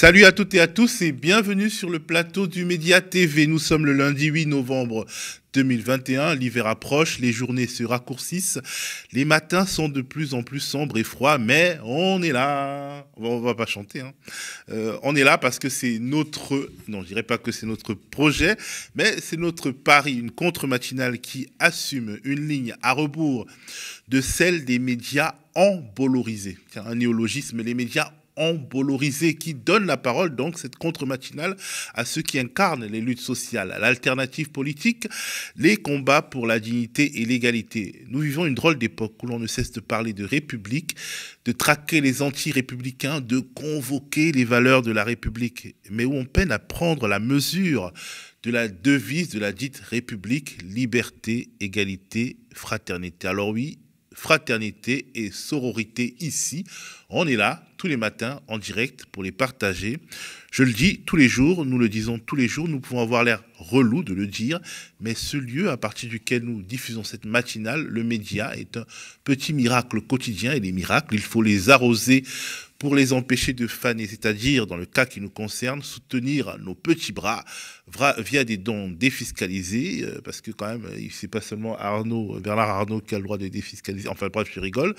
Salut à toutes et à tous et bienvenue sur le plateau du Média TV. Nous sommes le lundi 8 novembre 2021, l'hiver approche, les journées se raccourcissent, les matins sont de plus en plus sombres et froids, mais on est là. On va pas chanter. Hein. Euh, on est là parce que c'est notre, non, je dirais pas que c'est notre projet, mais c'est notre pari, une contre-matinale qui assume une ligne à rebours de celle des médias embolorisés. un néologisme, les médias embolorisé, qui donne la parole, donc cette contre-matinale, à ceux qui incarnent les luttes sociales, l'alternative politique, les combats pour la dignité et l'égalité. Nous vivons une drôle d'époque où l'on ne cesse de parler de République, de traquer les anti-républicains, de convoquer les valeurs de la République, mais où on peine à prendre la mesure de la devise de la dite République, liberté, égalité, fraternité. Alors oui, fraternité et sororité ici. On est là tous les matins en direct pour les partager. Je le dis tous les jours, nous le disons tous les jours, nous pouvons avoir l'air relou de le dire, mais ce lieu à partir duquel nous diffusons cette matinale, le média, est un petit miracle quotidien et les miracles, il faut les arroser pour les empêcher de faner, c'est-à-dire, dans le cas qui nous concerne, soutenir nos petits bras via des dons défiscalisés, euh, parce que quand même, c'est pas seulement Arnaud, Bernard Arnaud qui a le droit de défiscaliser, enfin bref, je rigole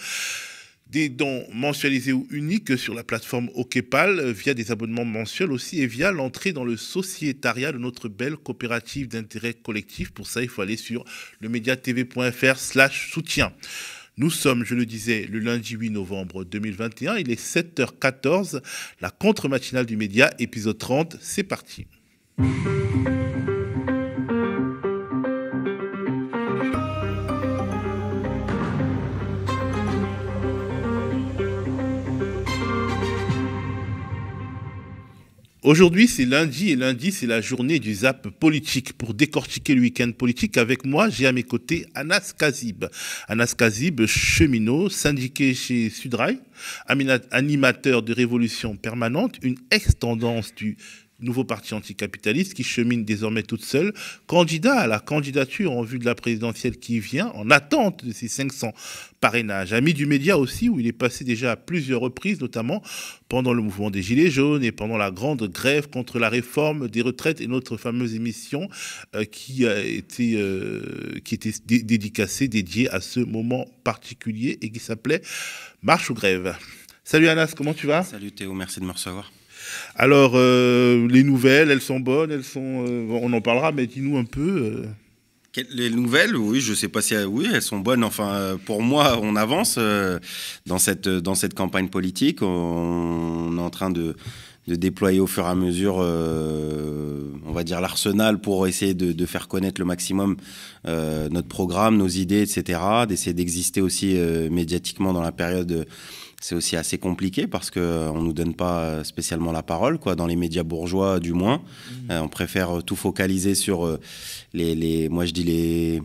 des dons mensualisés ou uniques sur la plateforme Okepal, euh, via des abonnements mensuels aussi et via l'entrée dans le sociétariat de notre belle coopérative d'intérêt collectif. Pour ça, il faut aller sur lemediatv.fr slash soutien. Nous sommes, je le disais, le lundi 8 novembre 2021, il est 7h14, la contre-matinale du média, épisode 30, c'est parti. Aujourd'hui, c'est lundi et lundi, c'est la journée du zap politique. Pour décortiquer le week-end politique avec moi, j'ai à mes côtés Anas Kazib. Anas Kazib, cheminot, syndiqué chez Sudrail, animateur de Révolution Permanente, une ex-tendance du nouveau parti anticapitaliste qui chemine désormais toute seule, candidat à la candidature en vue de la présidentielle qui vient, en attente de ses 500 parrainages. Ami du média aussi, où il est passé déjà à plusieurs reprises, notamment pendant le mouvement des Gilets jaunes et pendant la grande grève contre la réforme des retraites et notre fameuse émission euh, qui, a été, euh, qui était dédicacée, dédiée à ce moment particulier et qui s'appelait Marche ou grève. Salut Anas, comment tu vas Salut Théo, merci de me recevoir. Alors, euh, les nouvelles, elles sont bonnes, elles sont. Euh, on en parlera, mais dis-nous un peu. Euh. Les nouvelles, oui, je sais pas si oui, elles sont bonnes. Enfin, pour moi, on avance dans cette dans cette campagne politique. On est en train de, déployer au fur et à mesure, on va dire l'arsenal pour essayer de, faire connaître le maximum notre programme, nos idées, etc. D'essayer d'exister aussi médiatiquement dans la période c'est aussi assez compliqué parce qu'on euh, on ne nous donne pas euh, spécialement la parole, quoi, dans les médias bourgeois du moins. Mmh. Euh, on préfère tout focaliser sur les, moi je dis les,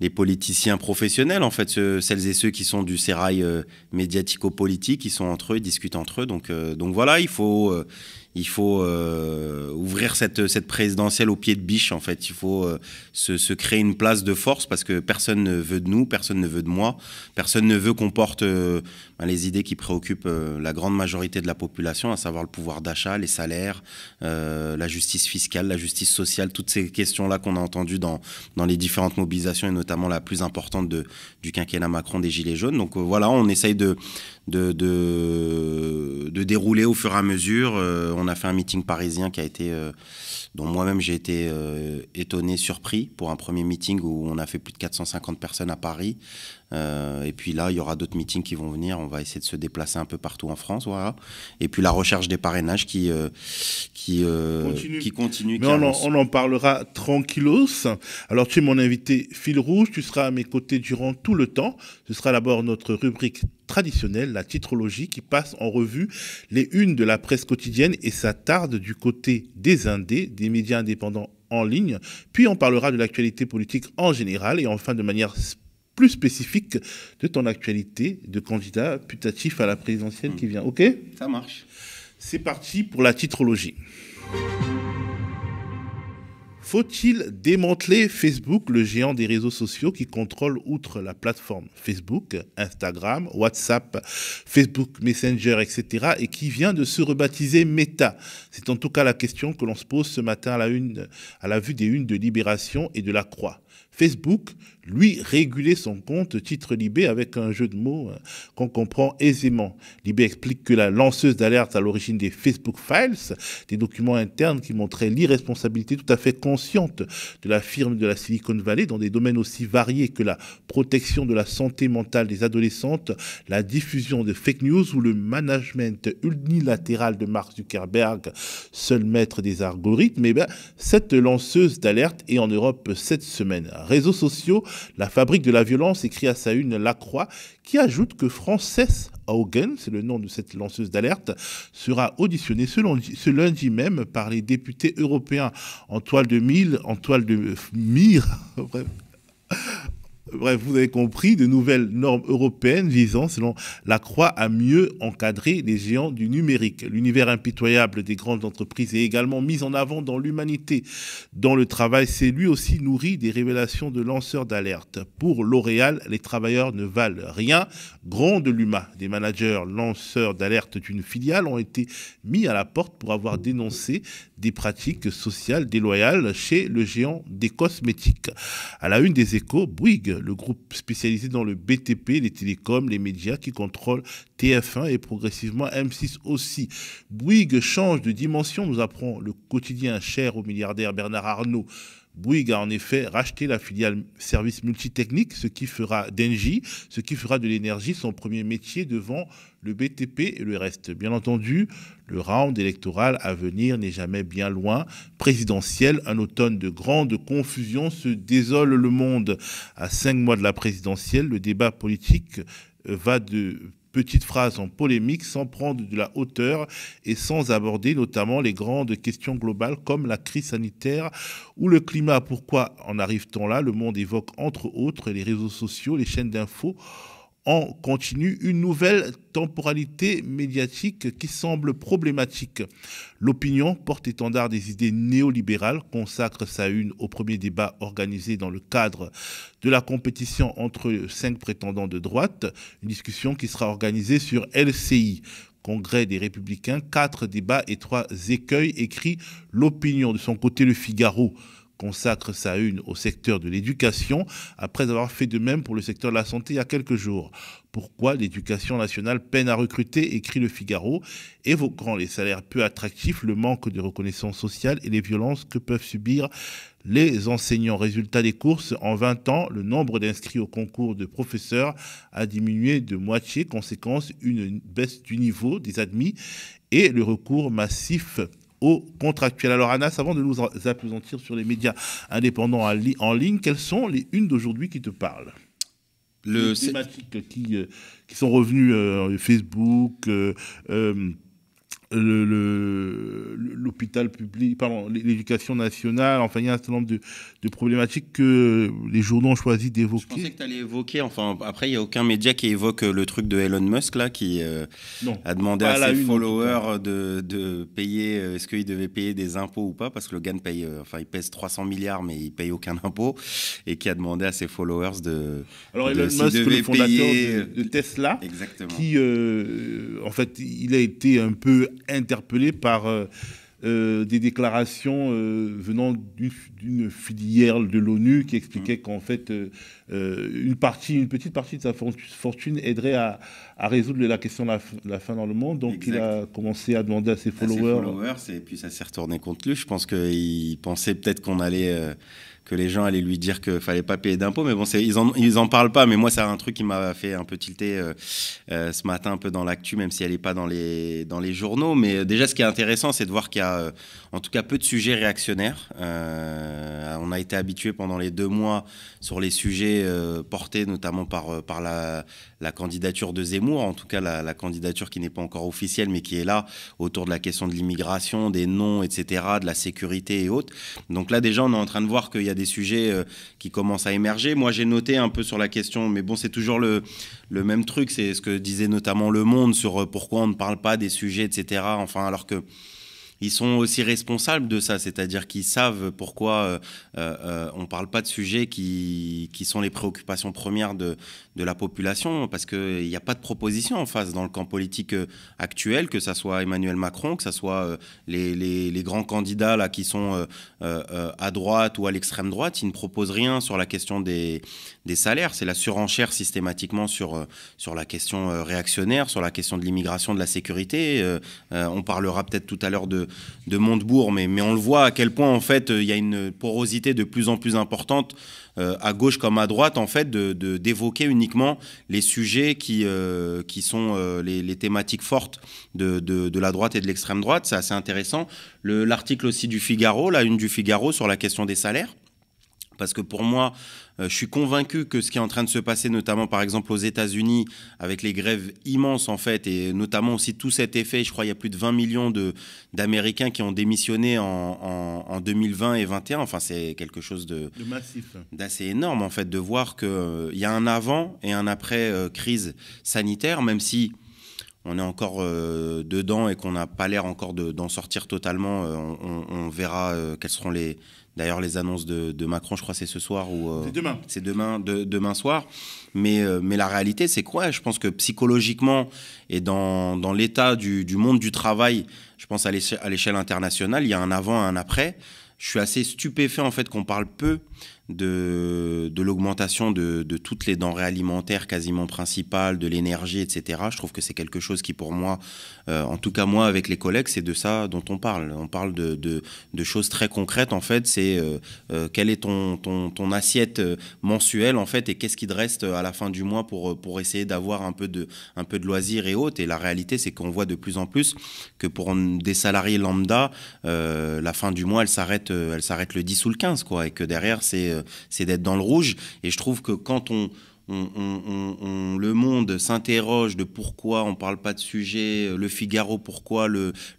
les politiciens professionnels, en fait, celles et ceux qui sont du sérail médiatico-politique, qui sont entre eux, ils discutent entre eux. Donc, donc voilà, il faut, il faut euh, ouvrir cette, cette, présidentielle au pied de biche, en fait. Il faut euh, se, créer une place de force parce que personne ne veut de nous, personne ne veut de moi, personne ne veut qu'on porte euh, ben, les idées qui préoccupent la grande majorité de la population, à savoir le pouvoir d'achat, les salaires, la justice fiscale, la justice sociale, toutes ces questions-là qu'on a entendues dans, dans les différentes mobilisations et notamment la plus importante de, du quinquennat Macron des Gilets jaunes. Donc voilà, on essaye de, de, de, de dérouler au fur et à mesure on a fait un meeting parisien qui a été, euh, dont moi-même j'ai été euh, étonné, surpris pour un premier meeting où on a fait plus de 450 personnes à Paris. Euh, et puis là, il y aura d'autres meetings qui vont venir. On va essayer de se déplacer un peu partout en France. Voilà. Et puis la recherche des parrainages qui, euh, euh, qui, continue. qui continue. Mais on, en, parlera tranquillos. Alors tu es mon invité fil rouge. Tu seras à mes côtés durant tout le temps. Ce sera d'abord notre rubrique traditionnelle, la titrologie, qui passe en revue les unes de la presse quotidienne et s'attarde du côté des indés, des médias indépendants en ligne. Puis on parlera de l'actualité politique en général et enfin de manière plus spécifique de ton actualité de candidat putatif à la présidentielle qui hmm. vient. OK Ça marche. C'est parti pour la titrologie. Faut-il démanteler Facebook, le géant des réseaux sociaux qui contrôle outre la plateforme Facebook, Instagram, WhatsApp, Facebook Messenger, etc., et qui vient de se rebaptiser Meta C'est en tout cas la question que l'on se pose ce matin à une, à la vue des unes de Libération et de la Croix. Facebook, lui, réguler son compte titre Libé avec un jeu de mots euh, qu'on comprend aisément. Libé explique que la lanceuse d'alerte à l'origine des Facebook Files, des documents internes qui montraient l'irresponsabilité tout à fait consciente de la firme de la Silicon Valley dans des domaines aussi variés que la protection de la santé mentale des adolescentes, la diffusion de fake news ou le management unilatéral de Mark Zuckerberg, seul maître des algorithmes, et eh bien, cette lanceuse d'alerte est en Europe cette semaine. Réseaux sociaux la fabrique de la violence écrit à sa une Lacroix, qui ajoute que Frances Haugen, c'est le nom de cette lanceuse d'alerte, sera auditionnée ce lundi, même par les députés européens en toile de mille, en toile de mire, bref, vous avez compris, de nouvelles normes européennes visant, selon la Croix, à mieux encadrer les géants du numérique. L'univers impitoyable des grandes entreprises est également mis en avant dans l'humanité. Dans le travail, c'est lui aussi nourri des révélations de lanceurs d'alerte. Pour L'Oréal, les travailleurs ne valent rien. Grand de l'UMA. Des managers lanceurs d'alerte d'une filiale ont été mis à la porte pour avoir dénoncé des pratiques sociales déloyales chez le géant des cosmétiques. À la une des échos, Bouygues le groupe spécialisé dans le BTP, les télécoms, les médias qui contrôle TF1 et progressivement M6 aussi. Bouygues change de dimension, nous apprend le quotidien cher au milliardaire Bernard Arnault Bouygues a en effet racheté la filiale service multitechnique, ce qui fera d'Engie, ce qui fera de l'énergie son premier métier devant le BTP et le reste. Bien entendu, le round électoral à venir n'est jamais bien loin. Présidentiel, un automne de grande confusion se désole le monde. À cinq mois de la présidentielle, le débat politique va de Petite phrase en polémique sans prendre de la hauteur et sans aborder notamment les grandes questions globales comme la crise sanitaire ou le climat. Pourquoi en arrive-t-on là Le monde évoque entre autres les réseaux sociaux, les chaînes d'infos en continue une nouvelle temporalité médiatique qui semble problématique. L'opinion, porte-étendard des idées néolibérales, consacre sa une au premier débat organisé dans le cadre de la compétition entre cinq prétendants de droite, une discussion qui sera organisée sur LCI, Congrès des Républicains, quatre débats et trois écueils, écrit l'opinion. De son côté, le Figaro consacre sa une au secteur de l'éducation, après avoir fait de même pour le secteur de la santé il y a quelques jours. Pourquoi l'éducation nationale peine à recruter, écrit le Figaro, évoquant les salaires peu attractifs, le manque de reconnaissance sociale et les violences que peuvent subir les enseignants. Résultat des courses, en 20 ans, le nombre d'inscrits au concours de professeurs a diminué de moitié, conséquence une baisse du niveau des admis et le recours massif au contractuel. Alors Anas, avant de nous appesantir sur les médias indépendants en ligne, quelles sont les unes d'aujourd'hui qui te parlent le les thématiques euh, qui, sont revenues, euh, Facebook, euh, l'hôpital public, pardon, l'éducation nationale, enfin il y a un certain nombre de, problématiques que les journaux ont choisi d'évoquer. Je pensais que tu allais évoquer, enfin après il n'y a aucun média qui évoque euh, le truc de Elon Musk là, qui euh, a demandé à, ses followers de, payer, euh, est-ce qu'il devait payer des impôts ou pas, parce que le GAN paye, enfin il pèse 300 milliards mais il paye aucun impôt, et qui a demandé à ses followers de... Alors Elon Musk, le fondateur de, Tesla, Exactement. qui en fait il a été un peu interpellé par euh, euh, des déclarations euh, venant d'une filière de l'ONU qui expliquait mmh. qu'en fait, une partie, une petite partie de sa fortune aiderait à, à résoudre la question de la, fin dans le monde. Donc il a commencé à demander à ses followers. Euh, followers et puis ça s'est retourné contre lui. Je pense qu'il pensait peut-être qu'on allait. Euh, que les gens allaient lui dire qu'il fallait pas payer d'impôts, mais bon, ils en, ils en parlent pas. Mais moi, c'est un truc qui m'a fait un peu tilter euh, ce matin, un peu dans l'actu, même si elle n'est pas dans les, dans les journaux. Mais déjà, ce qui est intéressant, c'est de voir qu'il y a, en tout cas, peu de sujets réactionnaires. on a été habitué pendant les deux mois sur les sujets portés notamment par, par la, la candidature de Zemmour en tout cas la, candidature qui n'est pas encore officielle, mais qui est là autour de la question de l'immigration, des noms, etc., de la sécurité et autres. Donc là, déjà, on est en train de voir qu'il y a des sujets euh, qui commencent à émerger. Moi, j'ai noté un peu sur la question, mais bon, c'est toujours le, même truc. C'est ce que disait notamment Le Monde sur euh, pourquoi on ne parle pas des sujets, etc. Enfin, alors que ils sont aussi responsables de ça, c'est-à-dire qu'ils savent pourquoi euh, on ne parle pas de sujets qui, sont les préoccupations premières de, de la population, parce qu'il n'y a pas de proposition en face dans le camp politique euh, actuel, que ce soit Emmanuel Macron, que ce soit euh, les, grands candidats là, qui sont euh, à droite ou à l'extrême droite, ils ne proposent rien sur la question des, salaires. C'est la surenchère systématiquement sur, sur la question réactionnaire, sur la question de l'immigration, de la sécurité. on parlera peut-être tout à l'heure de, de Montebourg, mais, mais on le voit à quel point en fait il y a une porosité de plus en plus importante euh, à gauche comme à droite, en fait, d'évoquer de, uniquement les sujets qui, euh, qui sont euh, les, thématiques fortes de, de, la droite et de l'extrême droite. C'est assez intéressant. L'article aussi du Figaro, la une du Figaro sur la question des salaires. Parce que pour moi, euh, je suis convaincu que ce qui est en train de se passer, notamment par exemple aux États-Unis, avec les grèves immenses en fait, et notamment aussi tout cet effet, je crois il y a plus de 20 millions d'Américains qui ont démissionné en, 2020 et 2021. Enfin, c'est quelque chose de, massif, d'assez énorme en fait, de voir qu'il euh, y a un avant et un après euh, crise sanitaire, même si on est encore dedans et qu'on n'a pas l'air encore d'en sortir totalement, on, verra quels quelles seront les D'ailleurs, les annonces de, Macron, je crois, c'est ce soir ou euh, demain. C'est demain, demain soir. Mais, euh, mais la réalité, c'est quoi Je pense que psychologiquement et dans, l'état du, monde du travail, je pense à l'échelle internationale, il y a un avant, et un après. Je suis assez stupéfait en fait qu'on parle peu de, de l'augmentation de, toutes les denrées alimentaires quasiment principales, de l'énergie, etc. Je trouve que c'est quelque chose qui, pour moi, euh, en tout cas moi avec les collègues, c'est de ça dont on parle. On parle de, choses très concrètes, en fait. C'est euh, euh, quelle est ton, ton, assiette mensuelle, en fait, et qu'est-ce qui te reste à la fin du mois pour, pour essayer d'avoir un peu de, un peu de loisirs et autres. Et la réalité, c'est qu'on voit de plus en plus que pour des salariés lambda, la fin du mois, elle s'arrête, elle s'arrête le 10 ou le 15, quoi. Et que derrière, c'est c'est d'être dans le rouge. Et je trouve que quand on, le monde s'interroge de pourquoi on ne parle pas de sujet, euh, le Figaro, pourquoi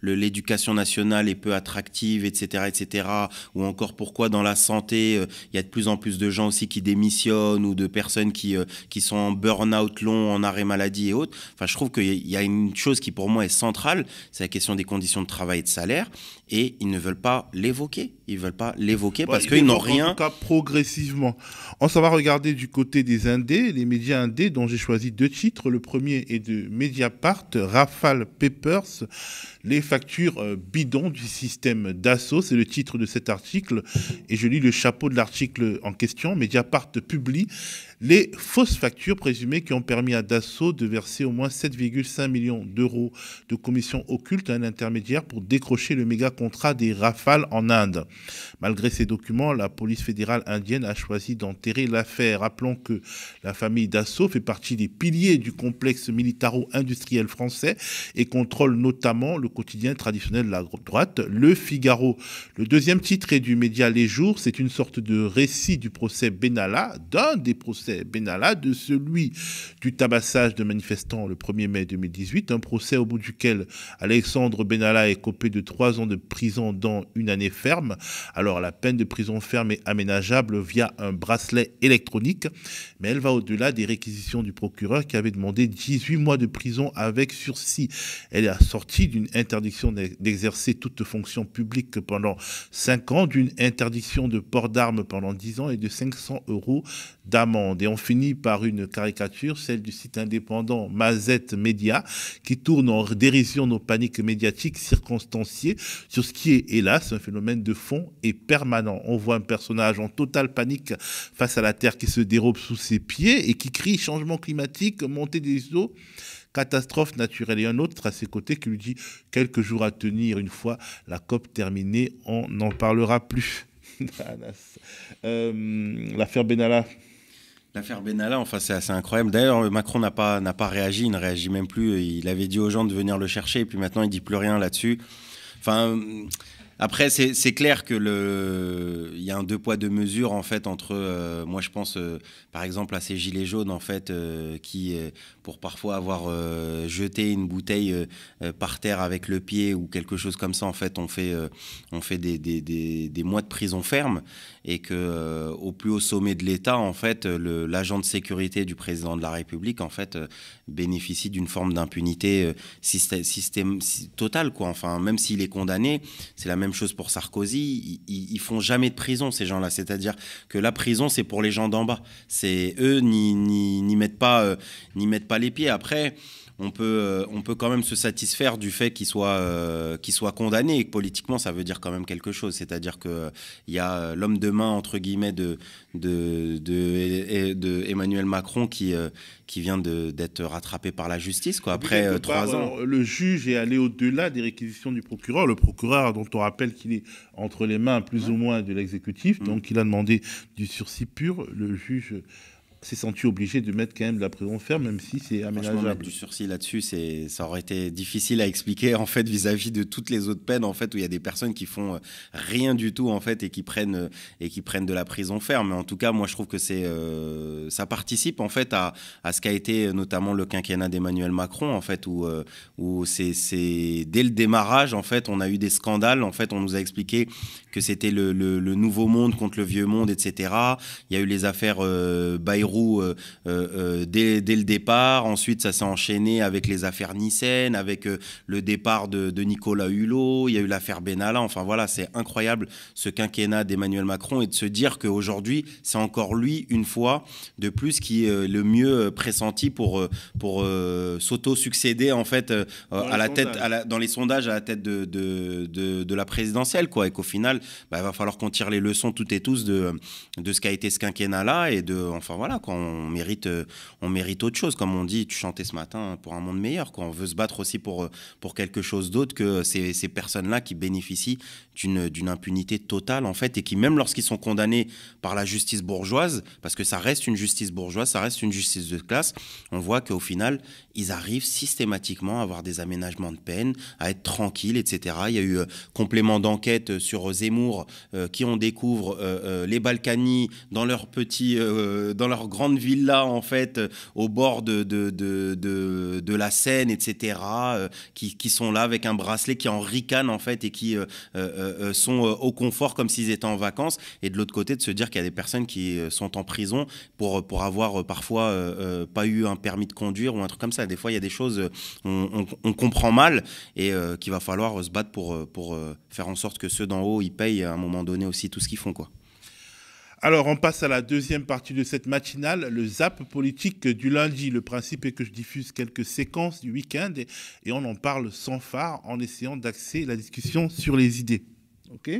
l'éducation nationale est peu attractive, etc., etc., ou encore pourquoi dans la santé, euh, il y a de plus en plus de gens aussi qui démissionnent ou de personnes qui, euh, sont en burn-out long, en arrêt maladie et autres. je trouve qu'il y a une chose qui pour moi est centrale, c'est la question des conditions de travail et de salaire et ils ne veulent pas l'évoquer. Ils veulent pas l'évoquer parce qu'ils n'ont rien. En tout cas, progressivement. On s'en va regarder du côté des indés, les médias indés dont j'ai choisi deux titres. Le premier est de Mediapart, Rafale Papers, les factures euh, bidons du système d'assaut. C'est le titre de cet article et je lis le chapeau de l'article en question. Mediapart publie les fausses factures présumées qui ont permis à Dassault de verser au moins 7,5 millions d'euros de commissions occultes à un intermédiaire pour décrocher le méga contrat des Rafales en Inde. Malgré ces documents, la police fédérale indienne a choisi d'enterrer l'affaire. Rappelons que la famille Dassault fait partie des piliers du complexe militaro-industriel français et contrôle notamment le quotidien traditionnel de la droite, Le Figaro. Le deuxième titre est du média Les Jours. C'est une sorte de récit du procès Benalla, d'un des procès Benalla de celui du tabassage de manifestants le 1er mai 2018, un procès au bout duquel Alexandre Benalla est copé de trois ans de prison dans une année ferme. Alors la peine de prison ferme est aménageable via un bracelet électronique, mais elle va au-delà des réquisitions du procureur qui avait demandé 18 mois de prison avec sursis. Elle est assortie d'une interdiction d'exercer toute fonction publique pendant 5 ans, d'une interdiction de port d'armes pendant 10 ans et de 500 euros d'amende. Et on finit par une caricature, celle du site indépendant Mazette Média, qui tourne en dérision nos paniques médiatiques circonstanciées sur ce qui est, hélas, un phénomène de fond et permanent. On voit un personnage en totale panique face à la Terre qui se dérobe sous ses pieds et qui crie changement climatique, montée des eaux catastrophe naturelle. Et un autre à ses côtés qui lui dit quelques jours à tenir une fois la COP terminée, on n'en parlera plus. Euh, l'affaire Benalla, L'affaire Benalla, enfin, c'est assez incroyable. D'ailleurs, Macron n'a pas, n'a pas réagi, il ne réagit même plus. Il avait dit aux gens de venir le chercher, et puis maintenant, il dit plus rien là-dessus. Enfin, après, c'est clair que le, il y a un deux poids deux mesures en fait entre, euh, moi je pense euh, par exemple à ces gilets jaunes en fait euh, qui, pour parfois avoir jeté une bouteille par terre avec le pied ou quelque chose comme ça en fait, on fait, on fait des, des, des, des, mois de prison ferme et que au plus haut sommet de l'État en fait, l'agent de sécurité du président de la République en fait bénéficie d'une forme d'impunité système, système, totale quoi. Enfin, même s'il est condamné, c'est la même même chose pour Sarkozy. Ils, font jamais de prison, ces gens-là. C'est-à-dire que la prison, c'est pour les gens d'en bas. C'est eux n'y mettent pas, euh, n'y mettent pas les pieds. Après, on peut, euh, on peut quand même se satisfaire du fait qu'il soit, euh, soit condamné et politiquement ça veut dire quand même quelque chose. C'est-à-dire qu'il euh, y a l'homme de main, entre guillemets, de, de, de, Emmanuel Macron qui, qui vient d'être rattrapé par la justice quoi, après trois ans. le juge est allé au-delà des réquisitions du procureur. Le procureur, dont on rappelle qu'il est entre les mains plus ou moins de l'exécutif, mm. donc il a demandé du sursis pur. Le juge s'est senti obligé de mettre quand même de la prison ferme, même si c'est aménageable. Du sursis là-dessus, c'est, ça aurait été difficile à expliquer en fait vis-à-vis de toutes les autres peines en fait où il y a des personnes qui font euh, rien du tout en fait et qui prennent euh, et qui prennent de la prison ferme. Mais en tout cas, moi je trouve que c'est euh, ça participe en fait à, ce qu'a été notamment le quinquennat d'Emmanuel Macron en fait où c'est dès le démarrage en fait on a eu des scandales en fait on nous a expliqué que c'était le, le, nouveau monde contre le vieux monde, etc. Il y a eu les affaires euh, Bayrou euh, euh, dès, dès, le départ. Ensuite, ça s'est enchaîné avec les affaires Nissen, avec le départ de, Nicolas Hulot. Il y a eu l'affaire Benalla. Enfin voilà, c'est incroyable ce quinquennat d'Emmanuel Macron et de se dire qu'aujourd'hui, c'est encore lui, une fois de plus, qui est le mieux pressenti pour, pour s'auto-succéder en fait à la tête, dans les sondages à la tête de, de, de, de la présidentielle, quoi, et qu'au final, bah, il va falloir qu'on tire les leçons toutes et tous de, de ce qu'a été ce quinquennat-là et de, enfin voilà, on mérite, euh, on mérite autre chose. Comme on dit, tu chantais ce matin pour un monde meilleur, quand on veut se battre aussi pour, euh, pour quelque chose d'autre que ces, ces personnes-là qui bénéficient d'une impunité totale en fait, et qui même lorsqu'ils sont condamnés par la justice bourgeoise, parce que ça reste une justice bourgeoise, ça reste une justice de classe, on voit qu'au final, ils arrivent systématiquement à avoir des aménagements de peine, à être tranquilles, etc. Il y a eu euh, complément d'enquête euh, sur euh, Zemmour, qui on découvre les Balkany dans leur petit, dans leur grande villa en fait, au bord de de, de, de, la Seine, etc. Qui, qui, sont là avec un bracelet qui en ricane en fait et qui euh, euh, sont euh, au confort comme s'ils étaient en vacances, et de l'autre côté de se dire qu'il y a des personnes qui sont en prison pour, pour avoir parfois pas eu un permis de conduire ou un truc comme ça. Des fois, il y a des choses, on, comprend mal, et qu'il va falloir se battre pour, pour faire en sorte que ceux d'en haut, ils payent à un moment donné aussi tout ce qu'ils font. quoi. Alors, on passe à la deuxième partie de cette matinale, le zap politique du lundi. Le principe est que je diffuse quelques séquences du week-end et, et on en parle sans phare en essayant d'axer la discussion sur les idées. Ok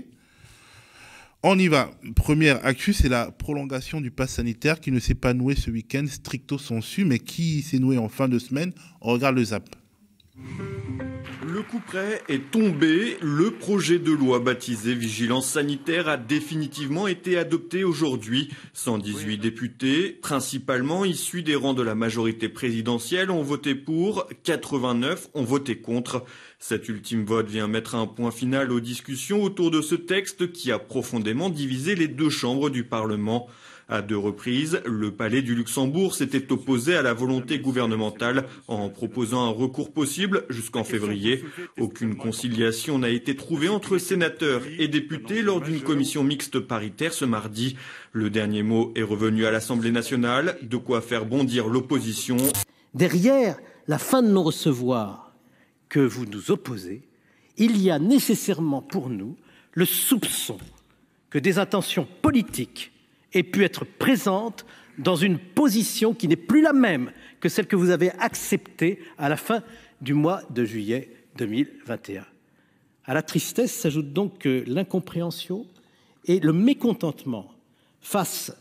on y va. Première actu, c'est la prolongation du pass sanitaire qui ne s'est pas noué ce week-end stricto sensu, mais qui s'est noué en fin de semaine. On regarde le zap. Le coup près est tombé. Le projet de loi baptisé Vigilance sanitaire a définitivement été adopté aujourd'hui. 118 députés, principalement issus des rangs de la majorité présidentielle, ont voté pour, 89 ont voté contre. Cet ultime vote vient mettre un point final aux discussions autour de ce texte qui a profondément divisé les deux chambres du Parlement. À deux reprises, le palais du Luxembourg s'était opposé à la volonté gouvernementale en proposant un recours possible jusqu'en février. Aucune conciliation n'a été trouvée entre sénateurs et députés lors d'une commission mixte paritaire ce mardi. Le dernier mot est revenu à l'Assemblée nationale, de quoi faire bondir l'opposition. Derrière la fin de nos recevoirs que vous nous opposez, il y a nécessairement pour nous le soupçon que des intentions politiques aient pu être présentes dans une position qui n'est plus la même que celle que vous avez acceptée à la fin du mois de juillet 2021. À la tristesse s'ajoute donc l'incompréhension et le mécontentement face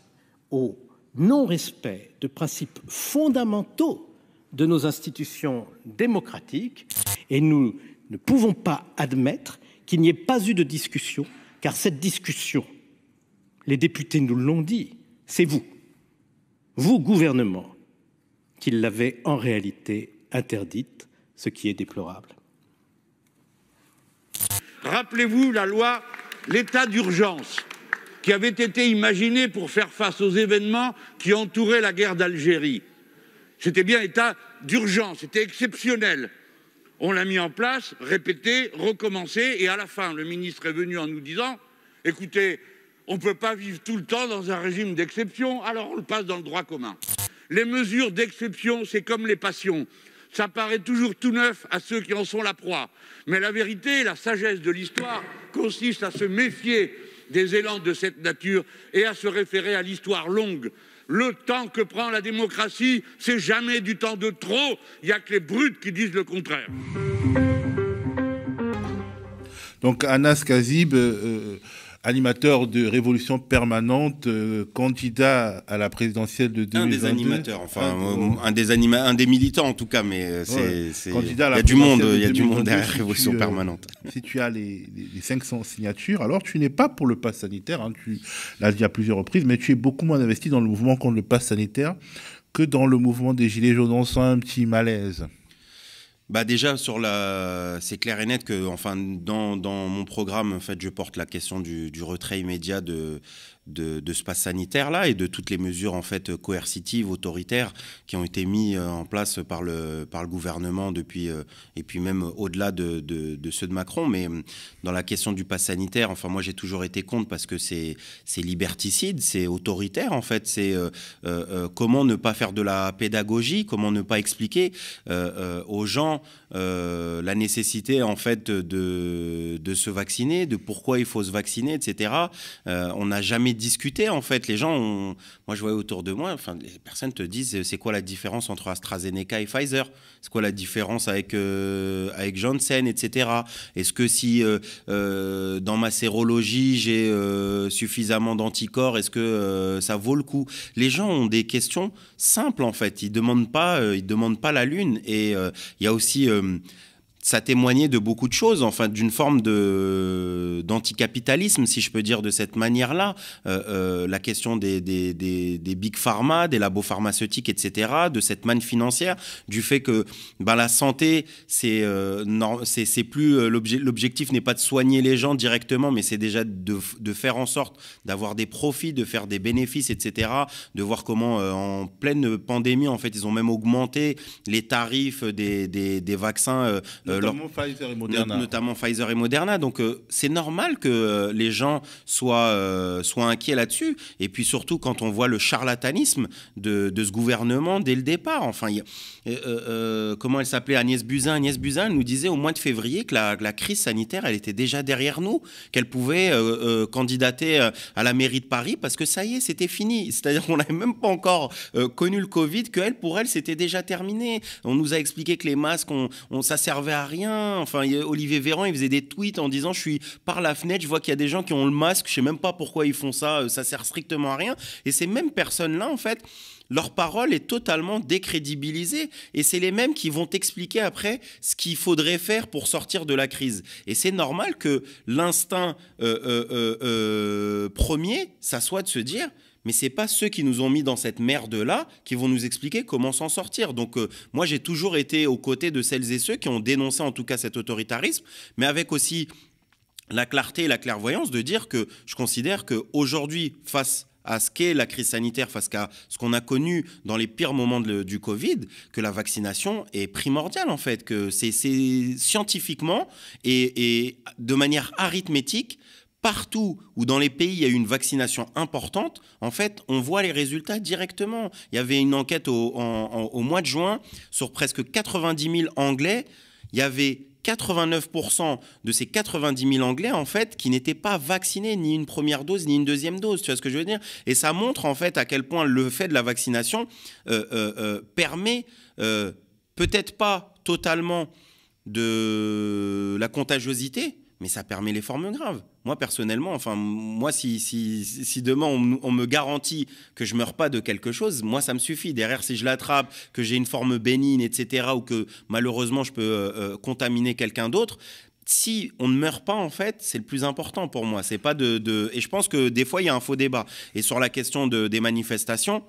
au non-respect de principes fondamentaux de nos institutions démocratiques et nous ne pouvons pas admettre qu'il n'y ait pas eu de discussion, car cette discussion, les députés nous l'ont dit, c'est vous, vous, gouvernement, qui l'avez en réalité interdite, ce qui est déplorable. Rappelez-vous la loi, l'état d'urgence qui avait été imaginée pour faire face aux événements qui entouraient la guerre d'Algérie. C'était bien état d'urgence, c'était exceptionnel. On l'a mis en place, répété, recommencé, et à la fin, le ministre est venu en nous disant écoutez, on ne peut pas vivre tout le temps dans un régime d'exception, alors on le passe dans le droit commun. Les mesures d'exception, c'est comme les passions. Ça paraît toujours tout neuf à ceux qui en sont la proie. Mais la vérité, la sagesse de l'histoire consiste à se méfier des élans de cette nature et à se référer à l'histoire longue le temps que prend la démocratie, c'est jamais du temps de trop. Il n'y a que les brutes qui disent le contraire. Donc Anas Kazib. Euh, euh, animateur de Révolution Permanente, euh, candidat à la présidentielle de 2022. Un des animateurs, enfin, hein, euh, un, des un des militants en tout cas, mais euh, c'est. il y a du monde, il y a du monde derrière la Révolution Permanente. si tu as les, 500 signatures, alors tu n'es pas pour le pass sanitaire, hein, tu l'as dit à plusieurs reprises, mais tu es beaucoup moins investi dans le mouvement contre le pass sanitaire que dans le mouvement des Gilets jaunes. On un petit malaise bah déjà sur la, c'est clair et net que enfin dans, dans, mon programme en fait je porte la question du, du retrait immédiat de de, de, ce pass sanitaire là et de toutes les mesures en fait coercitives, autoritaires qui ont été mises euh, en place par le, par le gouvernement depuis euh, et puis même au-delà de, de, ceux de Macron. Mais euh, dans la question du pass sanitaire, enfin moi j'ai toujours été contre parce que c'est liberticide, c'est autoritaire en fait. C'est comment ne pas faire de la pédagogie, comment ne pas expliquer aux gens la nécessité en fait de, de se vacciner, de pourquoi il faut se vacciner, etc. on n'a jamais discuter, en fait. Les gens, ont... moi je voyais autour de moi, enfin les personnes te disent c'est quoi la différence entre AstraZeneca et Pfizer C'est quoi la différence avec euh, avec Johnson, etc. Est-ce que si euh, euh, dans ma sérologie j'ai suffisamment d'anticorps, est-ce que ça vaut le coup Les gens ont des questions simples en fait. Ils demandent pas, ils demandent pas la lune. Et il y a aussi ça témoignait de beaucoup de choses, enfin d'une forme de d'anticapitalisme, si je peux dire de cette manière-là. Euh, euh, la question des, des, des, big pharma, des labos pharmaceutiques, etc., de cette manne financière, du fait que ben, la santé, c'est euh, c'est plus l'objectif n'est pas de soigner les gens directement, mais c'est déjà de, de, faire en sorte d'avoir des profits, de faire des bénéfices, etc., de voir comment en pleine pandémie, en fait, ils ont même augmenté les tarifs des, des vaccins. Euh, notamment, Pfizer et Moderna. notamment Pfizer et Moderna. Donc euh, c'est normal que euh, les gens soient, soient inquiets là-dessus. Et puis surtout quand on voit le charlatanisme de, de ce gouvernement dès le départ. Enfin, comment elle s'appelait Agnès Buzyn. Agnès Buzyn nous disait au mois de février que la, la crise sanitaire, elle était déjà derrière nous, qu'elle pouvait candidater à la mairie de Paris parce que ça y est, c'était fini. C'est-à-dire qu'on n'avait même pas encore connu le Covid, que elle, pour elle, c'était déjà terminé. On nous a expliqué que les masques, on, ça servait à rien. Enfin, Olivier Véran, il faisait des tweets en disant Je suis par la fenêtre, je vois qu'il y a des gens qui ont le masque, je sais même pas pourquoi ils font ça, euh, ça sert strictement à rien. Et ces mêmes personnes-là, en fait, leur parole est totalement décrédibilisée. Et c'est les mêmes qui vont expliquer après ce qu'il faudrait faire pour sortir de la crise. Et c'est normal que l'instinct euh, euh, premier, ça soit de se dire mais c'est pas ceux qui nous ont mis dans cette merde-là qui vont nous expliquer comment s'en sortir. Donc euh, moi, j'ai toujours été aux côtés de celles et ceux qui ont dénoncé en tout cas cet autoritarisme, mais avec aussi la clarté et la clairvoyance de dire que je considère qu'aujourd'hui, face à ce qu'est la crise sanitaire, face à ce qu'on a connu dans les pires moments du Covid, que la vaccination est primordiale en fait, que c'est scientifiquement et de manière arithmétique, partout où dans les pays il y a eu une vaccination importante, en fait, on voit les résultats directement. Il y avait une enquête au, mois de juin sur presque 90 000 Anglais. Il y avait 89% de ces 90 000 Anglais, en fait, qui n'étaient pas vaccinés, ni une première dose, ni une deuxième dose. Tu vois ce que je veux dire Et ça montre, en fait, à quel point le fait de la vaccination euh, euh, euh, permet, peut-être pas totalement de la contagiosité, mais ça permet les formes graves. Moi, personnellement, enfin, moi, si, si, si demain on, me garantit que je meurs pas de quelque chose, moi, ça me suffit. Derrière, si je l'attrape, que j'ai une forme bénigne, etc., ou que malheureusement je peux euh, euh, contaminer quelqu'un d'autre, si on ne meurt pas, en fait, c'est le plus important pour moi. C'est pas de, de, Et je pense que des fois, il y a un faux débat. Et sur la question des manifestations,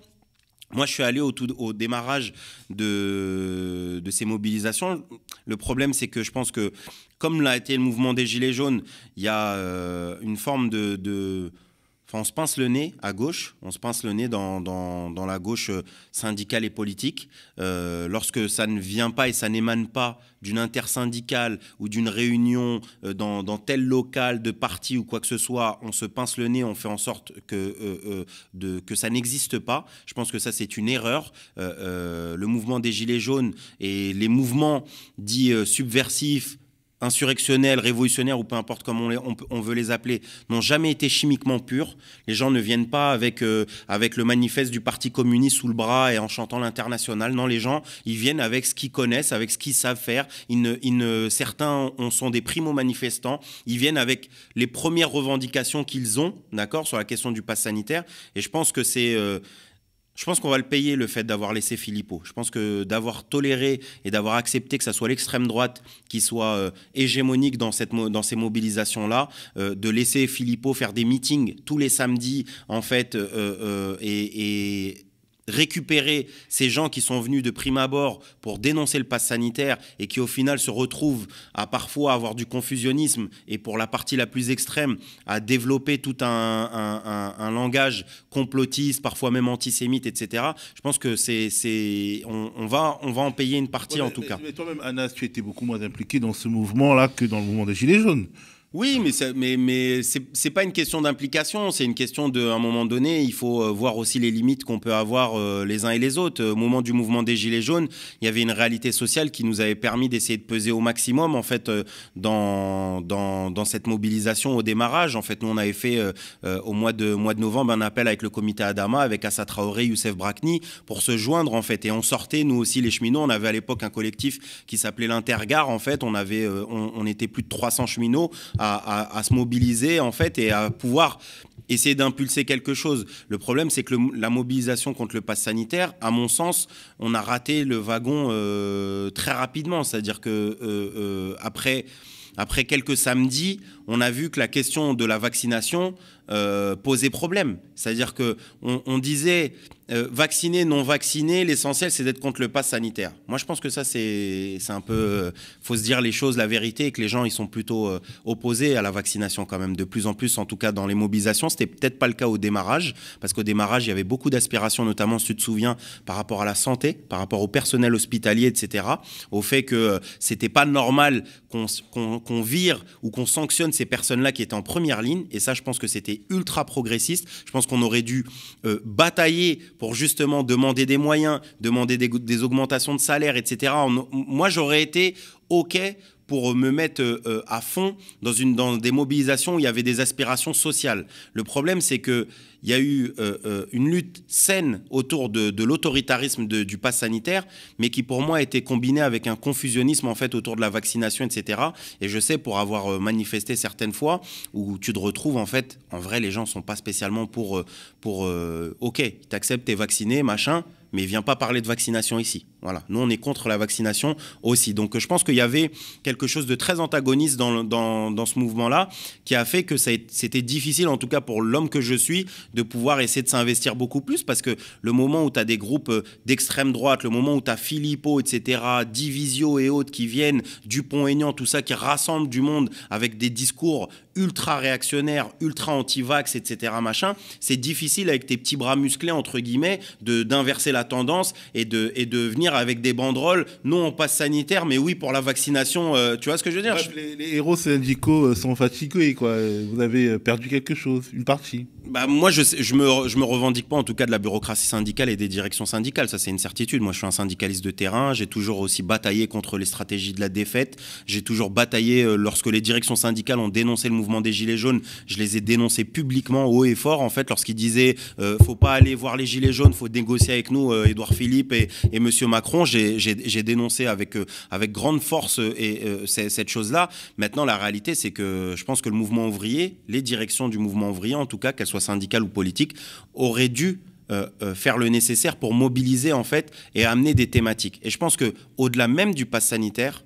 moi, je suis allé au, au démarrage de, ces mobilisations. Le problème, c'est que je pense que, comme l'a été le mouvement des Gilets jaunes, il y a euh, une forme de on se pince le nez à gauche, on se pince le nez dans, dans, la gauche euh, syndicale et politique. Euh, lorsque ça ne vient pas et ça n'émane pas d'une intersyndicale ou d'une réunion euh, dans, tel local de parti ou quoi que ce soit, on se pince le nez, on fait en sorte que, que ça n'existe pas. Je pense que ça, c'est une erreur. le mouvement des Gilets jaunes et les mouvements dits subversifs insurrectionnels, révolutionnaires ou peu importe comment on, veut les appeler, n'ont jamais été chimiquement purs. Les gens ne viennent pas avec, euh, avec le manifeste du Parti communiste sous le bras et en chantant l'international. Non, les gens, ils viennent avec ce qu'ils connaissent, avec ce qu'ils savent faire. ne, certains on sont des primo-manifestants. Ils viennent avec les premières revendications qu'ils ont, d'accord, sur la question du pass sanitaire. Et je pense que c'est... Euh, je pense qu'on va le payer le fait d'avoir laissé Philippot. Je pense que d'avoir toléré et d'avoir accepté que ça soit l'extrême droite qui soit euh, hégémonique dans, cette dans ces mobilisations-là, euh, de laisser Philippot faire des meetings tous les samedis, en fait, euh, et récupérer ces gens qui sont venus de prime abord pour dénoncer le pass sanitaire et qui au final se retrouvent à parfois avoir du confusionnisme et pour la partie la plus extrême à développer tout un, langage complotiste, parfois même antisémite, etc. Je pense que c'est, on, on, va, on va en payer une partie en tout cas. Mais toi-même, Anas, tu étais beaucoup moins impliqué dans ce mouvement-là que dans le mouvement des Gilets jaunes. Oui, mais c'est, mais, mais c'est, pas une question d'implication, c'est une question de, un moment donné, il faut euh, voir aussi les limites qu'on peut avoir euh, les uns et les autres. Au moment du mouvement des Gilets jaunes, il y avait une réalité sociale qui nous avait permis d'essayer de peser au maximum, en fait, euh, dans, dans, cette mobilisation au démarrage. En fait, nous, on avait fait au mois de, mois de novembre un appel avec le comité Adama, avec Assa Traoré, Youssef Brakni, pour se joindre, en fait. Et on sortait, nous aussi, les cheminots. On avait à l'époque un collectif qui s'appelait l'Intergare, en fait. On, avait, on, on était plus de 300 cheminots à, se mobiliser en fait et à pouvoir essayer d'impulser quelque chose. Le problème, c'est que la mobilisation contre le pass sanitaire, à mon sens, on a raté le wagon euh, très rapidement. C'est-à-dire que euh, euh, après, après quelques samedis, on a vu que la question de la vaccination euh, poser problème. C'est-à-dire que on, disait vacciné, euh, vacciner, non vacciner, l'essentiel c'est d'être contre le pass sanitaire. Moi je pense que ça c'est un peu, Il euh, faut se dire les choses, la vérité, et que les gens ils sont plutôt opposés à la vaccination quand même, de plus en plus en tout cas dans les mobilisations. C'était peut-être pas le cas au démarrage, parce qu'au démarrage il y avait beaucoup d'aspirations, notamment si tu te souviens, par rapport à la santé, par rapport au personnel hospitalier, etc. Au fait que c'était pas normal qu'on vire ou qu'on sanctionne ces personnes-là qui étaient en première ligne, et ça je pense que c'était ultra progressiste. Je pense qu'on aurait dû euh, batailler pour justement demander des moyens, demander des, augmentations de salaire, etc. moi, j'aurais été OK pour me mettre euh, à fond dans, une, dans des mobilisations où il y avait des aspirations sociales. Le problème, c'est que il y a eu euh, euh, une lutte saine autour de, l'autoritarisme du pass sanitaire, mais qui pour moi a été combinée avec un confusionnisme en fait autour de la vaccination, etc. Et je sais pour avoir euh, manifesté certaines fois où tu te retrouves en fait, en vrai, les gens sont pas spécialement pour, pour ok, t'acceptes, t'es vacciné, machin, mais viens pas parler de vaccination ici. Voilà, nous on est contre la vaccination aussi. Donc je pense qu'il y avait quelque chose de très antagoniste dans, dans, ce mouvement-là qui a fait que c'était difficile, en tout cas pour l'homme que je suis, de pouvoir essayer de s'investir beaucoup plus parce que le moment où tu as des groupes euh, d'extrême droite, le moment où tu as Philippot, etc., Divisio et autres qui viennent, Dupont-Aignan, tout ça qui rassemble du monde avec des discours ultra réactionnaires, ultra anti-vax, etc., machin, c'est difficile avec tes petits bras musclés, entre guillemets, d'inverser la tendance et de, et de venir avec des banderoles, non en passe sanitaire, mais oui pour la vaccination. Euh, tu vois ce que je veux dire les, les, héros syndicaux euh, sont fatigués, quoi. Vous avez euh, perdu quelque chose, une partie bah, moi, je, je, me, je me revendique pas en tout cas de la bureaucratie syndicale et des directions syndicales. Ça, c'est une certitude. Moi, je suis un syndicaliste de terrain. J'ai toujours aussi bataillé contre les stratégies de la défaite. J'ai toujours bataillé euh, lorsque les directions syndicales ont dénoncé le mouvement des Gilets jaunes. Je les ai dénoncés publiquement, haut et fort, en fait, lorsqu'ils disaient euh, faut pas aller voir les Gilets jaunes, faut négocier avec nous, euh, Édouard Philippe et, et Monsieur Macron. J'ai dénoncé avec, euh, avec grande force et, cette chose-là. Maintenant, la réalité, c'est que je pense que le mouvement ouvrier, les directions du mouvement ouvrier, en tout cas, qu'elles soient syndical ou politique, aurait dû euh, euh, faire le nécessaire pour mobiliser en fait et amener des thématiques. Et je pense que au-delà même du pass sanitaire,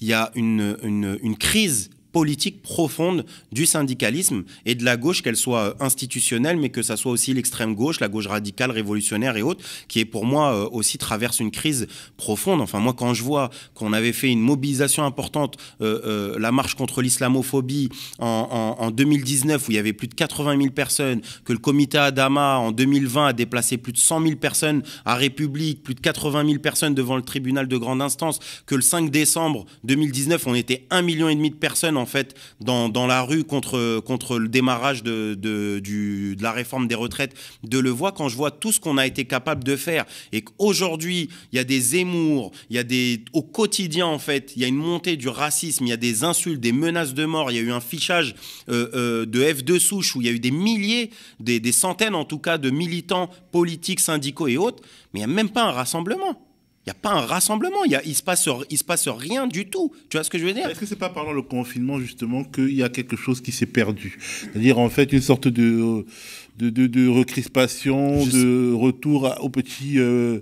il y a une, une crise politique profonde du syndicalisme et de la gauche, qu'elle soit euh, institutionnelle, mais que ça soit aussi l'extrême gauche, la gauche radicale, révolutionnaire et autres, qui est pour moi euh, aussi traverse une crise profonde. Enfin, moi, quand je vois qu'on avait fait une mobilisation importante, euh, la marche contre l'islamophobie en, en, 2019, où il y avait plus de 80 000 personnes, que le comité Adama en 2020 a déplacé plus de 100 000 personnes à République, plus de 80 000 personnes devant le tribunal de grande instance, que le 5 décembre 2019, on était 1,5 million de personnes en en fait dans, la rue contre, le démarrage de, la réforme des retraites de le voir quand je vois tout ce qu'on a été capable de faire et qu'aujourd'hui il y a des émours, il y a au quotidien en fait, il y a une montée du racisme, il y a des insultes, des menaces de mort, il y a eu un fichage euh, euh, de F2 souche où il y a eu des milliers, des, des centaines en tout cas de militants politiques, syndicaux et autres, mais il n'y a même pas un rassemblement. Il n'y a pas un rassemblement, il ne se, passe, rien du tout. Tu vois ce que je veux dire Est-ce que c'est pas pendant le confinement justement qu'il y a quelque chose qui s'est perdu C'est-à-dire en fait une sorte de, recrispation, de retour au petit... Euh,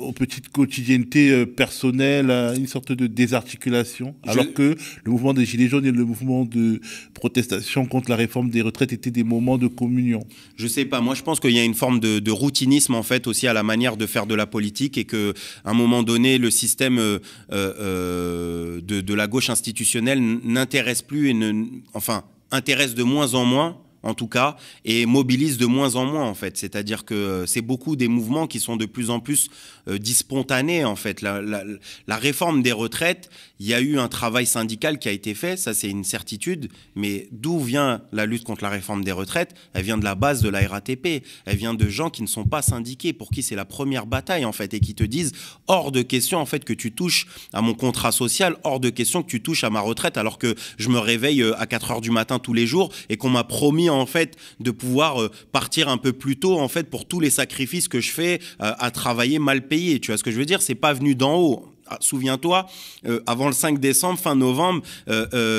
aux petites quotidiennetés euh, personnelles, à une sorte de désarticulation, alors que le mouvement des Gilets jaunes et le mouvement de protestation contre la réforme des retraites étaient des moments de communion. Je sais pas, moi je pense qu'il y a une forme de, routinisme en fait aussi à la manière de faire de la politique et que un moment donné le système euh, euh, de, de la gauche institutionnelle n'intéresse plus et ne, enfin intéresse de moins en moins en tout cas, et mobilise de moins en moins, en fait. C'est-à-dire que c'est beaucoup des mouvements qui sont de plus en plus euh, dispontanés, en fait. La, la, réforme des retraites, il y a eu un travail syndical qui a été fait, ça c'est une certitude, mais d'où vient la lutte contre la réforme des retraites Elle vient de la base de la RATP, elle vient de gens qui ne sont pas syndiqués, pour qui c'est la première bataille, en fait, et qui te disent hors de question, en fait, que tu touches à mon contrat social, hors de question que tu touches à ma retraite, alors que je me réveille euh, à 4 heures du matin tous les jours et qu'on m'a promis en en fait de pouvoir euh, partir un peu plus tôt en fait pour tous les sacrifices que je fais euh, à travailler mal payé. Tu vois ce que je veux dire C'est pas venu d'en haut. Ah, souviens-toi, euh, avant le 5 décembre, fin novembre,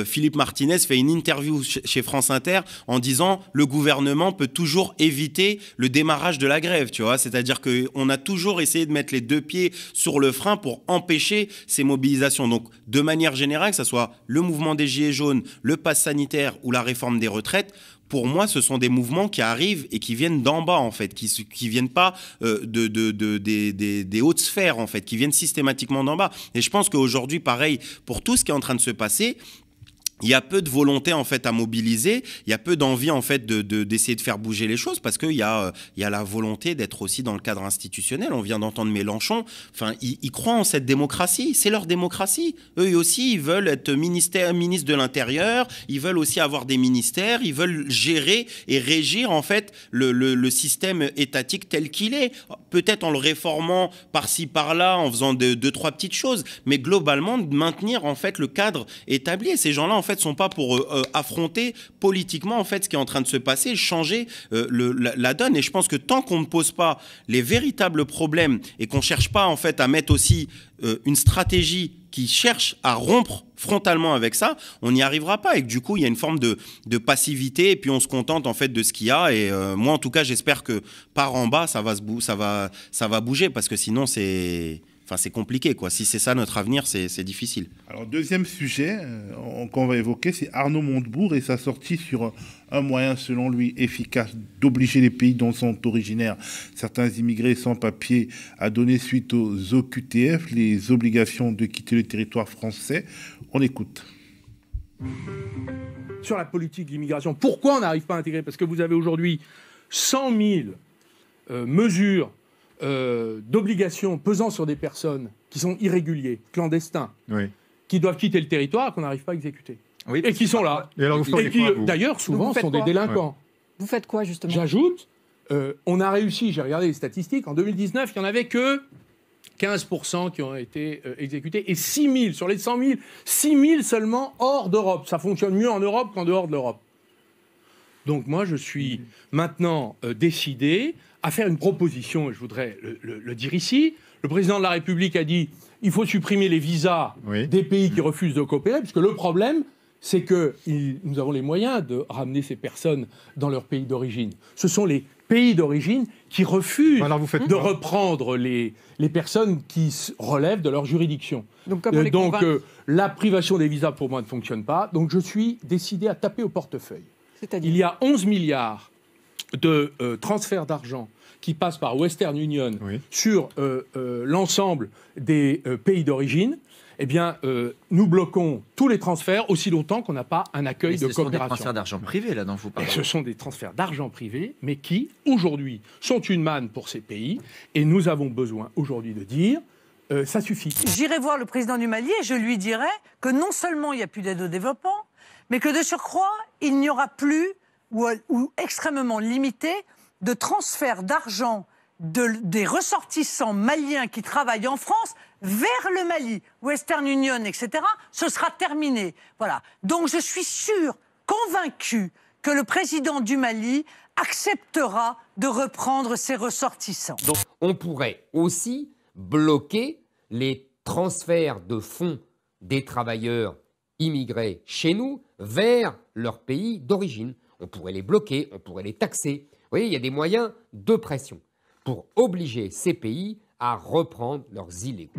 Philippe Martinez fait une interview chez France Inter en disant le gouvernement peut toujours éviter le démarrage de la grève, tu vois. C'est-à-dire qu'on a toujours essayé de mettre les deux pieds sur le frein pour empêcher ces mobilisations. Donc, de manière générale, que ce soit le mouvement des Gilets jaunes, le pass sanitaire ou la réforme des retraites, pour moi, ce sont des mouvements qui arrivent et qui viennent d'en bas, en fait, qui ne viennent pas euh, des, des hautes sphères, en fait, qui viennent systématiquement d'en bas. Et je pense qu'aujourd'hui, pareil, pour tout ce qui est en train de se passer, il y a peu de volonté en fait à mobiliser, il y a peu d'envie en fait de d'essayer de, faire bouger les choses parce qu'il y a euh, y a la volonté d'être aussi dans le cadre institutionnel. On vient d'entendre Mélenchon, enfin ils, croient en cette démocratie, c'est leur démocratie. Eux aussi ils veulent être ministère ministre de l'intérieur, ils veulent aussi avoir des ministères, ils veulent gérer et régir en fait le, système étatique tel qu'il est. Peut-être en le réformant par-ci par-là, en faisant deux, trois petites choses, mais globalement maintenir en fait le cadre établi. ces gens-là en fait sont pas pour euh, euh, affronter politiquement en fait ce qui est en train de se passer, changer euh, la, donne. Et je pense que tant qu'on ne pose pas les véritables problèmes et qu'on cherche pas en fait à mettre aussi une stratégie qui cherche à rompre frontalement avec ça, on n'y arrivera pas et du coup il y a une forme de, de passivité et puis on se contente en fait de ce qu'il y a et moi en tout cas j'espère que par en bas ça va se ça va ça va bouger parce que sinon c'est Enfin, c'est compliqué, quoi. Si c'est ça notre avenir, c'est difficile. Alors, deuxième sujet euh, qu'on va évoquer, c'est Arnaud Montebourg et sa sortie sur un moyen, selon lui, efficace d'obliger les pays dont sont originaires certains immigrés sans papier à donner suite aux OQTF les obligations de quitter le territoire français. On écoute sur la politique d'immigration. Pourquoi on n'arrive pas à intégrer Parce que vous avez aujourd'hui 100 000 euh, mesures euh, d'obligations pesant sur des personnes qui sont irréguliers, clandestins, qui doivent quitter le territoire qu'on n'arrive pas à exécuter. et qui sont là. Et, qui, d'ailleurs, souvent, sont des délinquants. Vous faites quoi, justement J'ajoute, euh, on a réussi, j'ai regardé les statistiques, en 2019, il n'y en avait que 15% qui ont été euh, exécutés et 6 000 sur les 100 000, 6 000 seulement hors d'Europe. Ça fonctionne mieux en Europe qu'en dehors de l'Europe. Donc moi, je suis maintenant décidé à faire une proposition, et je voudrais le, dire ici. Le président de la République a dit il faut supprimer les visas des pays qui refusent de coopérer, puisque le problème, c'est que nous avons les moyens de ramener ces personnes dans leur pays d'origine. Ce sont les pays d'origine qui refusent Alors vous de reprendre les, les, personnes qui relèvent de leur juridiction. Donc, euh, donc euh, la privation des visas, pour moi, ne fonctionne pas. Donc je suis décidé à taper au portefeuille. Il y a 11 milliards de euh, transferts d'argent qui passent par Western Union sur euh, euh, l'ensemble des pays d'origine, eh bien, nous bloquons tous les transferts aussi longtemps qu'on n'a pas un accueil de coopération. Ce sont des transferts d'argent privés, là, dont vous eh, Ce sont des transferts d'argent privés, mais qui, aujourd'hui, sont une manne pour ces pays. Et nous avons besoin, aujourd'hui, de dire ça suffit. J'irai voir le président du Mali et je lui dirai que non seulement il n'y a plus d'aide au développement, mais que de surcroît, il n'y aura plus ou, extrêmement limité de transfert d'argent de, des ressortissants maliens qui travaillent en France vers le Mali, Western Union, etc., ce sera terminé. Voilà. Donc je suis sûr, convaincu, que le président du Mali acceptera de reprendre ses ressortissants. Donc on pourrait aussi bloquer les transferts de fonds des travailleurs immigrés chez nous vers leur pays d'origine on pourrait les bloquer, on pourrait les taxer. Vous voyez, il y a des moyens de pression pour obliger ces pays à reprendre leurs illégaux.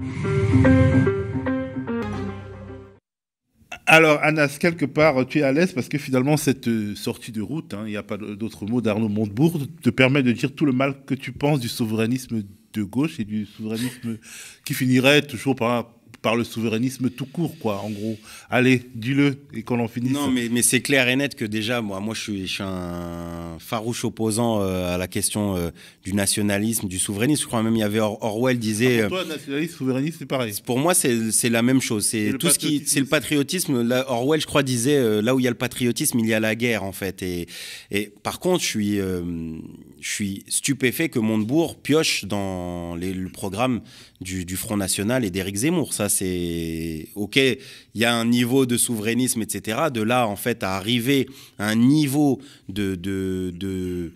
Alors, Anas, quelque part, tu es à l'aise parce que finalement, cette euh, sortie de route, hein, il n'y a pas d'autre mot d'Arnaud Montebourg, te permet de dire tout le mal que tu penses du souverainisme de gauche et du souverainisme qui finirait toujours par, par le souverainisme tout court, quoi, en gros. Allez, dis-le et qu'on en finisse. Non, mais, mais c'est clair et net que déjà, moi, moi je, suis, je un farouche opposant euh, à la question euh, du nationalisme, du souverainisme. Je crois même il y avait Orwell disait. Ah, pour euh, toi, c'est pareil. Pour moi, c'est la même chose. C'est tout ce qui, c'est le patriotisme. Orwell, je crois, disait là où il y a le patriotisme, il y a la guerre, en fait. Et, et par contre, je suis, je suis stupéfait que Montebourg pioche dans le programme du, du Front National et d'Éric Zemmour. Ça, c'est OK, il y a un niveau de souverainisme, etc. De là, en fait, à arriver à un niveau de, de, de,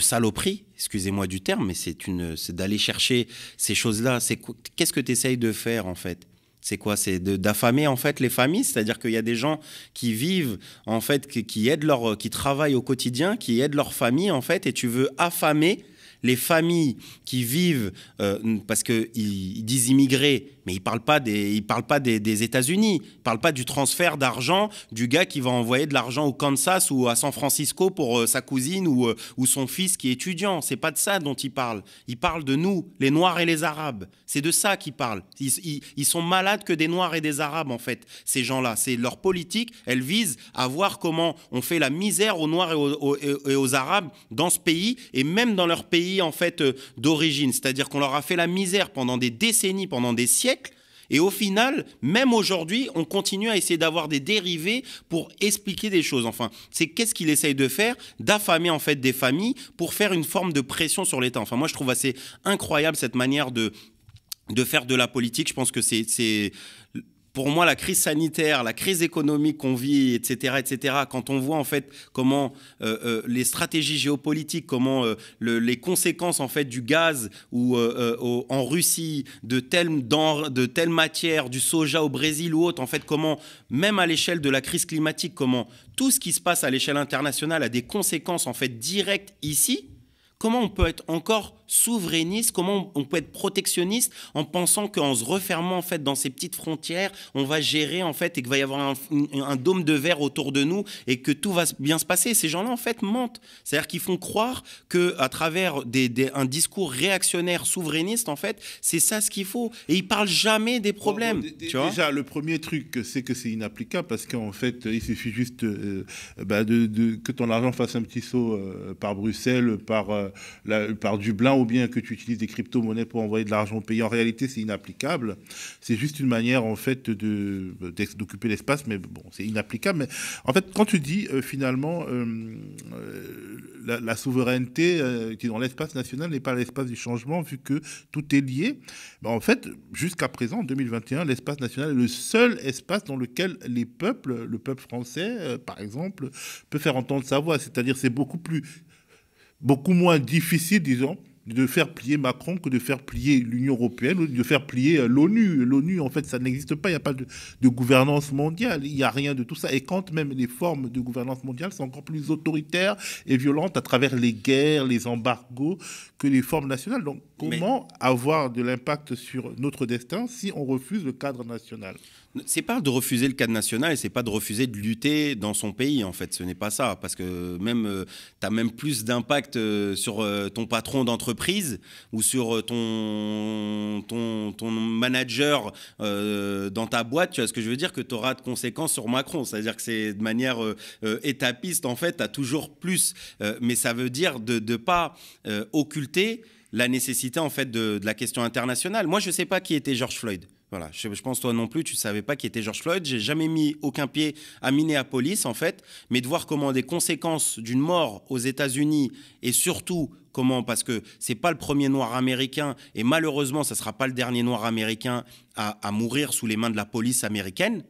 saloperie, excusez-moi du terme, mais c'est une, d'aller chercher ces choses-là. C'est qu'est-ce que tu essayes de faire, en fait c'est quoi C'est d'affamer en fait les familles, c'est-à-dire qu'il y a des gens qui vivent en fait, qui, aident leur, qui travaillent au quotidien, qui aident leur famille en fait, et tu veux affamer les familles qui vivent, euh, parce qu'ils ils disent immigrés, mais il ne parle pas des, il parle pas des, États-Unis, il ne parle pas du transfert d'argent du gars qui va envoyer de l'argent au Kansas ou à San Francisco pour euh, sa cousine ou, euh, ou, son fils qui est étudiant. C'est pas de ça dont il parle. Il parle de nous, les Noirs et les Arabes. C'est de ça qu'il parle. Ils, ils, sont malades que des Noirs et des Arabes, en fait, ces gens-là. C'est leur politique, elle vise à voir comment on fait la misère aux Noirs et aux, et aux Arabes dans ce pays et même dans leur pays, en fait, euh, d'origine. C'est-à-dire qu'on leur a fait la misère pendant des décennies, pendant des siècles et au final, même aujourd'hui, on continue à essayer d'avoir des dérivés pour expliquer des choses. Enfin, c'est qu'est-ce qu'il essaye de faire D'affamer en fait des familles pour faire une forme de pression sur l'État. Enfin, moi, je trouve assez incroyable cette manière de de faire de la politique. Je pense que c'est pour moi, la crise sanitaire, la crise économique qu'on vit, etc., etc., quand on voit en fait comment euh, euh, les stratégies géopolitiques, comment euh, les conséquences en fait du gaz ou en Russie, de telle matière, du soja au Brésil ou autre, en fait, comment même à l'échelle de la crise climatique, comment tout ce qui se passe à l'échelle internationale a des conséquences en fait directes ici. Comment on peut être encore souverainiste, comment on peut être protectionniste en pensant qu'en se refermant en fait dans ces petites frontières, on va gérer en fait et qu'il va y avoir un, dôme de verre autour de nous et que tout va bien se passer. Ces gens-là en fait mentent, c'est-à-dire qu'ils font croire que à travers un discours réactionnaire souverainiste en fait, c'est ça ce qu'il faut et ils parlent jamais des problèmes. déjà le premier truc c'est que c'est inapplicable parce qu'en fait il suffit juste euh, bah, que ton argent fasse un petit saut euh, par Bruxelles, par, euh, par Dublin ou bien que tu utilises des crypto-monnaies pour envoyer de l'argent au pays. En réalité, c'est inapplicable. C'est juste une manière, en fait, de, d'occuper l'espace, mais bon, c'est inapplicable. Mais en fait, quand tu dis, euh, finalement, euh, euh, la, souveraineté qui dans l'espace national n'est pas l'espace du changement, vu que tout est lié, ben, en fait, jusqu'à présent, en 2021, l'espace national est le seul espace dans lequel les peuples, le peuple français, par exemple, peut faire entendre sa voix. C'est-à-dire, c'est beaucoup plus beaucoup moins difficile, disons, de faire plier Macron que de faire plier l'Union européenne ou de faire plier euh, l'ONU. L'ONU, en fait, ça n'existe pas. Il n'y a pas de, gouvernance mondiale. Il n'y a rien de tout ça. Et quand même les formes de gouvernance mondiale sont encore plus autoritaires et violentes à travers les guerres, les embargos que les formes nationales. Donc, comment avoir de l'impact sur notre destin si on refuse le cadre national c'est pas de refuser le cadre national, et c'est pas de refuser de lutter dans son pays, en fait. Ce n'est pas ça. Parce que même, euh, tu as même plus d'impact euh, sur euh, ton patron d'entreprise ou sur ton, ton, manager dans ta boîte, tu vois ce que je veux dire, que tu auras de conséquences sur Macron. C'est-à-dire que c'est de manière étapiste, en fait, tu as toujours plus. mais ça veut dire de ne pas occulter la nécessité, en fait, de, de la question internationale. Moi, je ne sais pas qui était George Floyd. Voilà, je, pense toi non plus, tu savais pas qui était George Floyd. J'ai jamais mis aucun pied à Minneapolis en fait, mais de voir comment des conséquences d'une mort aux États-Unis et surtout comment parce que c'est pas le premier noir américain et malheureusement ça sera pas le dernier noir américain à mourir sous les mains de la police américaine.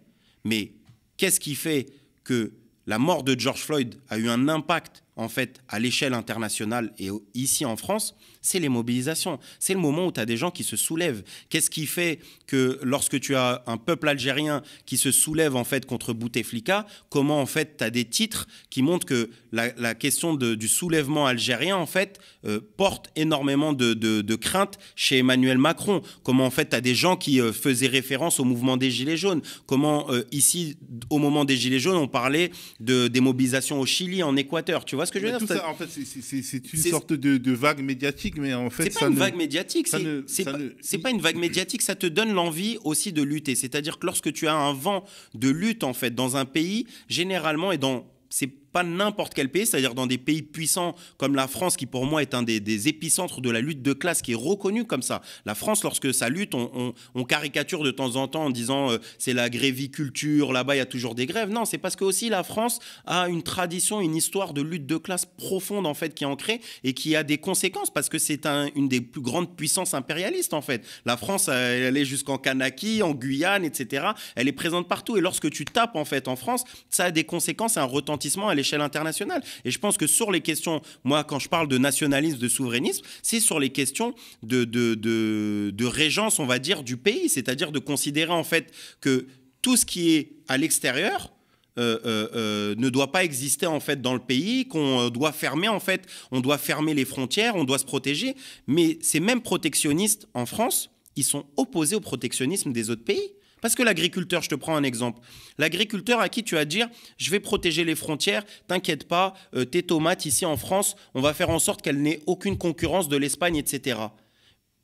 Mais qu'est-ce qui fait que la mort de George Floyd a eu un impact en fait, à l'échelle internationale et ici en France, c'est les mobilisations. C'est le moment où tu as des gens qui se soulèvent. Qu'est-ce qui fait que lorsque tu as un peuple algérien qui se soulève en fait contre Bouteflika, comment en fait tu as des titres qui montrent que la, question du soulèvement algérien en fait euh, porte énormément de, craintes chez Emmanuel Macron. Comment en fait tu as des gens qui euh, faisaient référence au mouvement des Gilets jaunes. Comment euh, ici, au moment des Gilets jaunes, on parlait de, des mobilisations au Chili, en Équateur, tu vois eh ben, ça, En fait, c'est une sorte de, vague médiatique, mais en fait, c'est pas une vague médiatique. C'est pas, une vague médiatique. Ça te donne l'envie aussi de lutter. C'est-à-dire que lorsque tu as un vent de lutte en fait dans un pays, généralement et dans c'est pas n'importe quel pays, c'est-à-dire dans des pays puissants comme la France, qui pour moi est un des, épicentres de la lutte de classe, qui est reconnue comme ça. La France, lorsque ça lutte, on, caricature de temps en temps en disant euh, c'est la gréviculture, là-bas il y a toujours des grèves. Non, c'est parce que aussi la France a une tradition, une histoire de lutte de classe profonde en fait qui est ancrée et qui a des conséquences parce que c'est une des plus grandes puissances impérialistes en fait. La France, elle, est jusqu'en Kanaki, en Guyane, etc. Elle est présente partout et lorsque tu tapes en fait en France, ça a des conséquences, un retentissement, elle l'échelle internationale. Et je pense que sur les questions, moi, quand je parle de nationalisme, de souverainisme, c'est sur les questions de, de, régence, on va dire, du pays, c'est-à-dire de considérer en fait que tout ce qui est à l'extérieur, euh, euh, euh, ne doit pas exister en fait dans le pays, qu'on doit fermer en fait, on doit fermer les frontières, on doit se protéger. Mais ces mêmes protectionnistes en France, ils sont opposés au protectionnisme des autres pays. Parce que l'agriculteur, je te prends un exemple, l'agriculteur à qui tu vas dire, je vais protéger les frontières, t'inquiète pas, euh, tes tomates ici en France, on va faire en sorte qu'elles n'aient aucune concurrence de l'Espagne, etc.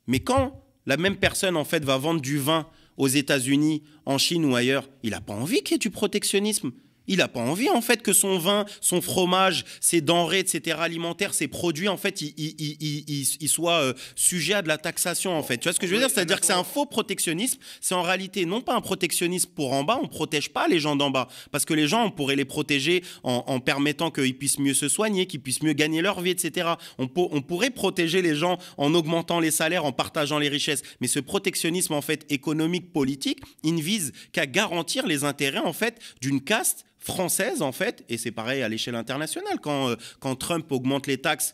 Mais quand la même personne, en fait, va vendre du vin aux États-Unis, en Chine ou ailleurs, il n'a pas envie qu'il y ait du protectionnisme. Il n'a pas envie, en fait, que son vin, son fromage, ses denrées, etc., alimentaires, ses produits, en fait, ils, soient euh, sujets à de la taxation, en fait. Tu vois ce que je veux dire C'est-à-dire que c'est un faux protectionnisme. C'est en réalité non pas un protectionnisme pour en bas, on ne protège pas les gens d'en bas. Parce que les gens, on pourrait les protéger en, permettant qu'ils puissent mieux se soigner, qu'ils puissent mieux gagner leur vie, etc. On, on pourrait protéger les gens en augmentant les salaires, en partageant les richesses. Mais ce protectionnisme, en fait, économique, politique, il ne vise qu'à garantir les intérêts, en fait, d'une caste française, en fait, et c'est pareil à l'échelle internationale, quand, euh, quand Trump augmente les taxes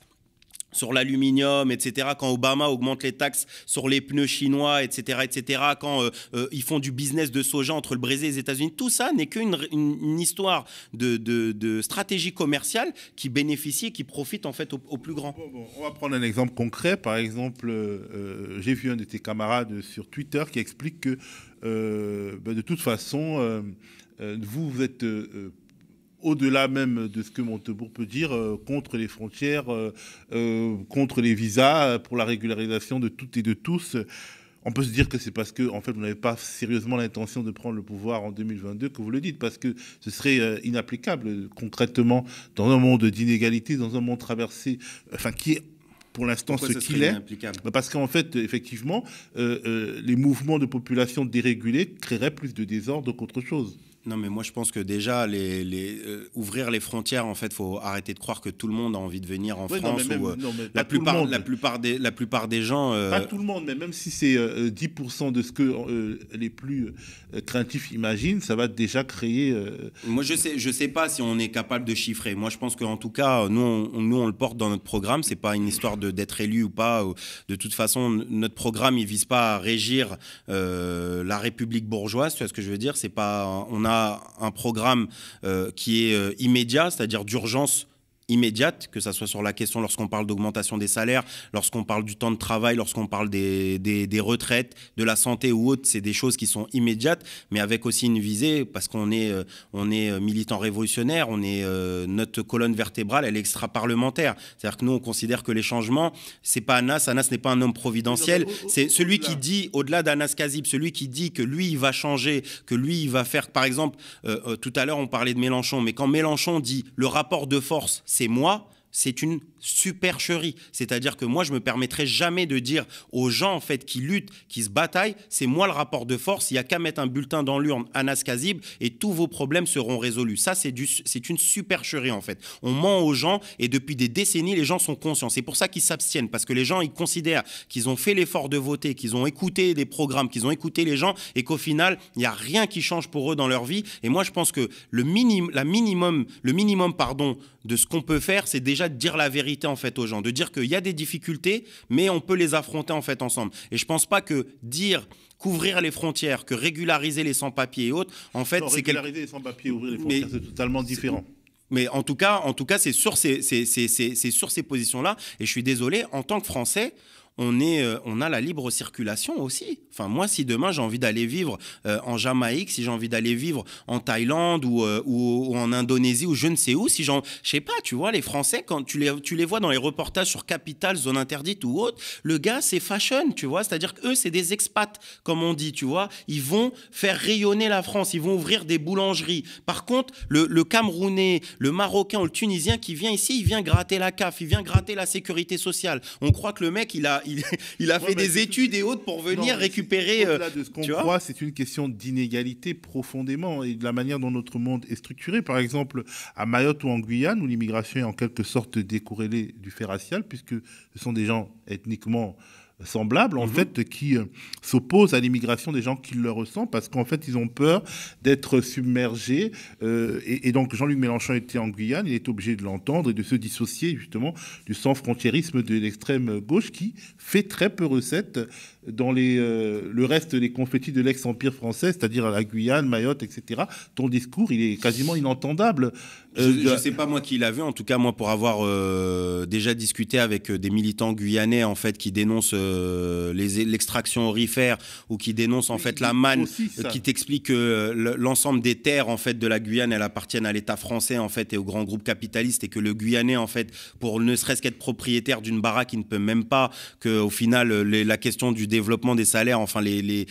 sur l'aluminium, etc. Quand Obama augmente les taxes sur les pneus chinois, etc., etc. Quand euh, euh, ils font du business de soja entre le Brésil et les États-Unis, tout ça n'est qu'une histoire de, stratégie commerciale qui bénéficie et qui profite en fait au plus grand. on va prendre un exemple concret. Par exemple, j'ai vu un de tes camarades sur Twitter qui explique que ben, de toute façon euh, vous, êtes euh, euh, au-delà même de ce que Montebourg peut dire, contre les frontières, contre les visas, pour la régularisation de toutes et de tous. On peut se dire que c'est parce que, en fait, vous n'avez pas sérieusement l'intention de prendre le pouvoir en 2022 que vous le dites, parce que ce serait inapplicable concrètement dans un monde d'inégalité, dans un monde traversé, enfin, qui est pour l'instant ce qu'il est. Bah, parce qu'en fait, effectivement, les mouvements de population dérégulés créeraient plus de désordre qu'autre chose. Non, mais moi je pense que déjà, les, euh, ouvrir les frontières, en fait, faut arrêter de croire que tout le monde a envie de venir en France. Euh, la, plupart, la, plupart des, la plupart des gens. Euh, pas tout le monde, mais même si c'est 10% de ce que les plus craintifs imaginent, ça va déjà créer. Moi je sais, je sais pas si on est capable de chiffrer. Moi je pense qu'en tout cas, nous on, nous on le porte dans notre programme. C'est pas une histoire d'être élu ou pas. De toute façon, notre programme il vise pas à régir la République bourgeoise. Tu vois ce que je veux dire C'est pas. On a un programme euh, qui est euh, immédiat, c'est-à-dire d'urgence immédiate, que ça soit sur la question lorsqu'on parle d'augmentation des salaires, lorsqu'on parle du temps de travail, lorsqu'on parle des, des, retraites, de la santé ou autre, c'est des choses qui sont immédiates, mais avec aussi une visée, parce qu'on est, euh, on est euh, militant révolutionnaire, on est, euh, notre colonne vertébrale, elle est extra-parlementaire. C'est-à-dire que nous, on considère que les changements, c'est pas Anas, Anas n'est pas un homme providentiel, c'est celui qui dit, au-delà d'Anas Kazib, celui qui dit que lui, il va changer, que lui, il va faire, par exemple, tout à l'heure, on parlait de Mélenchon, mais quand Mélenchon dit le rapport de force, c'est moi, c'est une supercherie. C'est-à-dire que moi, je me permettrai jamais de dire aux gens en fait qui luttent, qui se bataillent, c'est moi le rapport de force. Il y a qu'à mettre un bulletin dans l'urne, à Kazib, et tous vos problèmes seront résolus. Ça, c'est du, c'est une supercherie en fait. On ment aux gens et depuis des décennies, les gens sont conscients. C'est pour ça qu'ils s'abstiennent parce que les gens ils considèrent qu'ils ont fait l'effort de voter, qu'ils ont écouté des programmes, qu'ils ont écouté les gens et qu'au final, il n'y a rien qui change pour eux dans leur vie. Et moi, je pense que le minimum, la minimum, le minimum, pardon, de ce qu'on peut faire, c'est déjà de dire la vérité en fait aux gens, de dire qu'il y a des difficultés, mais on peut les affronter en fait ensemble. Et je pense pas que dire couvrir les frontières, que régulariser les sans-papiers et autres, en fait, c'est régulariser les sans-papiers, ouvrir les frontières, c'est totalement différent. Mais en tout cas, en tout cas, c'est sur ces, c'est sur ces positions-là. Et je suis désolé, en tant que Français, on, est, euh, on a la libre circulation aussi. Enfin, moi, si demain j'ai envie d'aller vivre euh, en Jamaïque, si j'ai envie d'aller vivre en Thaïlande euh, ou, en Indonésie ou je ne sais où, si j'en. Je sais pas, tu vois, les Français, quand tu les, tu les vois dans les reportages sur Capital, Zone Interdite ou autre, le gars, c'est fashion, tu vois. C'est-à-dire qu'eux, c'est des expats, comme on dit, tu vois. Ils vont faire rayonner la France, ils vont ouvrir des boulangeries. Par contre, le, le Camerounais, le Marocain ou le Tunisien qui vient ici, il vient gratter la CAF, il vient gratter la sécurité sociale. On croit que le mec, il a, il, a fait des études et autres pour venir récupérer. Euh, de ce qu'on c'est une question d'inégalité profondément et de la manière dont notre monde est structuré. Par exemple, à Mayotte ou en Guyane, où l'immigration est en quelque sorte décorrélée du fait racial, puisque ce sont des gens ethniquement semblable, en mhm. fait, qui euh, s'opposent à l'immigration des gens qui le ressentent, parce qu'en fait, ils ont peur d'être submergés. Euh, et, et, donc, Jean-Luc Mélenchon était en Guyane, il est obligé de l'entendre et de se dissocier, justement, du sans-frontiérisme de l'extrême gauche qui fait très peu recette dans les, euh, le reste des confettis de l'ex-empire français, c'est-à-dire la Guyane, Mayotte, etc. Ton discours, il est quasiment inentendable. Euh, je ne sais pas moi qui l'a vu, en tout cas moi pour avoir euh, déjà discuté avec des militants guyanais en fait qui dénoncent l'extraction aurifère ou qui dénoncent en fait la manne, qui t'explique que l'ensemble des terres en fait de la Guyane, elles appartiennent à l'État français en fait et aux grands groupes capitalistes et que le Guyanais en fait pour ne serait-ce qu'être propriétaire d'une baraque, il ne peut même pas que au final la question du développement des salaires, enfin les, les,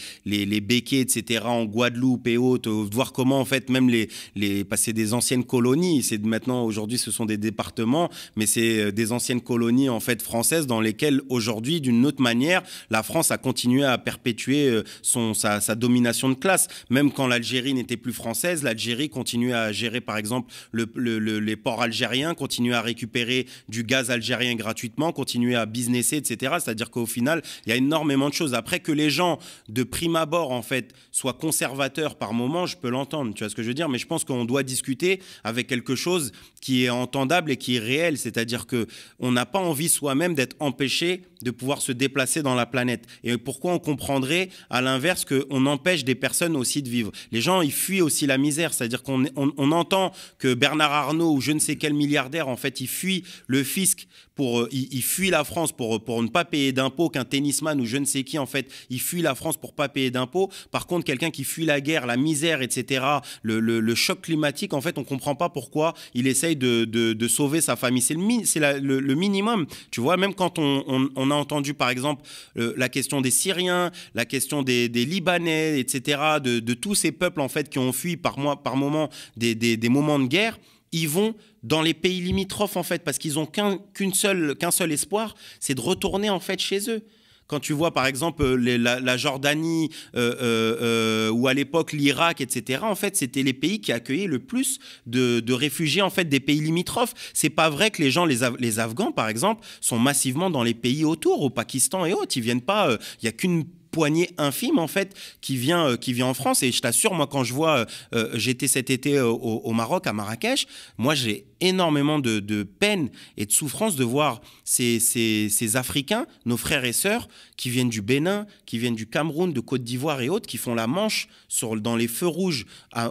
les, béquets, etc., en Guadeloupe et autres, euh, voir comment en fait même les, les passer des anciennes colonies, c'est maintenant aujourd'hui ce sont des départements, mais c'est euh, des anciennes colonies en fait françaises dans lesquelles aujourd'hui d'une autre manière la France a continué à perpétuer euh, son, sa, domination de classe, même quand l'Algérie n'était plus française, l'Algérie continuait à gérer par exemple le, le, les ports algériens, continuait à récupérer du gaz algérien gratuitement, continuait à businesser, etc. C'est-à-dire qu'au final, il y a énormément de après que les gens, de prime abord, en fait, soient conservateurs par moment, je peux l'entendre, tu vois ce que je veux dire, mais je pense qu'on doit discuter avec quelque chose qui est entendable et qui est réel, c'est-à-dire que on n'a pas envie soi-même d'être empêché de pouvoir se déplacer dans la planète. Et pourquoi on comprendrait, à l'inverse, qu'on empêche des personnes aussi de vivre Les gens, ils fuient aussi la misère, c'est-à-dire qu'on on entend que Bernard Arnault ou je ne sais quel milliardaire, en fait, il fuit le fisc pour, euh, il, fuit la France pour, pour ne pas payer d'impôts, qu'un tennisman ou je ne sais qui, en fait, il fuit la France pour pas payer d'impôts. Par contre, quelqu'un qui fuit la guerre, la misère, etc., le, choc climatique, en fait, on comprend pas pourquoi il essaye de, sauver sa famille. C'est le, le, minimum. Tu vois, même quand on, a entendu, par exemple, euh, la question des Syriens, la question des, Libanais, etc., de, tous ces peuples, en fait, qui ont fui par, par moment des, des moments de guerre, ils vont dans les pays limitrophes, en fait, parce qu'ils n'ont qu'un qu'un seul espoir, c'est de retourner, en fait, chez eux quand tu vois par exemple euh, la, Jordanie euh, euh, ou à l'époque l'Irak, etc. En fait, c'était les pays qui accueillaient le plus de, réfugiés en fait des pays limitrophes. C'est pas vrai que les gens, les, Afghans par exemple, sont massivement dans les pays autour, au Pakistan et autres. Ils viennent pas. Il y a qu'une poignée infime en fait qui vient euh, qui vient en France et je t'assure moi quand je vois euh, euh, j'étais cet été au, Maroc à Marrakech moi j'ai énormément de, de, peine et de souffrance de voir ces, ces, ces, Africains nos frères et sœurs qui viennent du Bénin qui viennent du Cameroun de Côte d'Ivoire et autres qui font la manche sur dans les feux rouges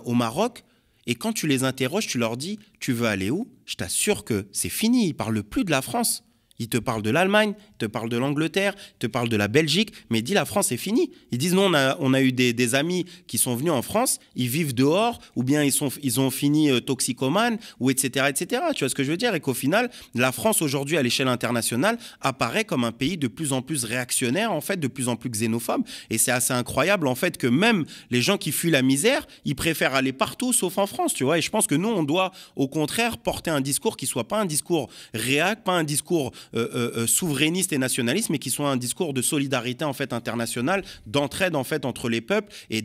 au Maroc et quand tu les interroges tu leur dis tu veux aller où je t'assure que c'est fini ils parlent plus de la France il te parle de l'Allemagne, il te parle de l'Angleterre, il te parle de la Belgique, mais dit la France est finie. Ils disent non, on a, eu des, amis qui sont venus en France, ils vivent dehors, ou bien ils, sont, ils ont fini euh, toxicomanes, ou etc., etc. Tu vois ce que je veux dire Et qu'au final, la France aujourd'hui à l'échelle internationale apparaît comme un pays de plus en plus réactionnaire, en fait, de plus en plus xénophobe. Et c'est assez incroyable, en fait, que même les gens qui fuient la misère, ils préfèrent aller partout sauf en France, tu vois. Et je pense que nous, on doit au contraire porter un discours qui soit pas un discours réac, pas un discours euh, euh, euh, souverainistes et nationalistes, mais qui soit un discours de solidarité en fait internationale, d'entraide en fait entre les peuples et,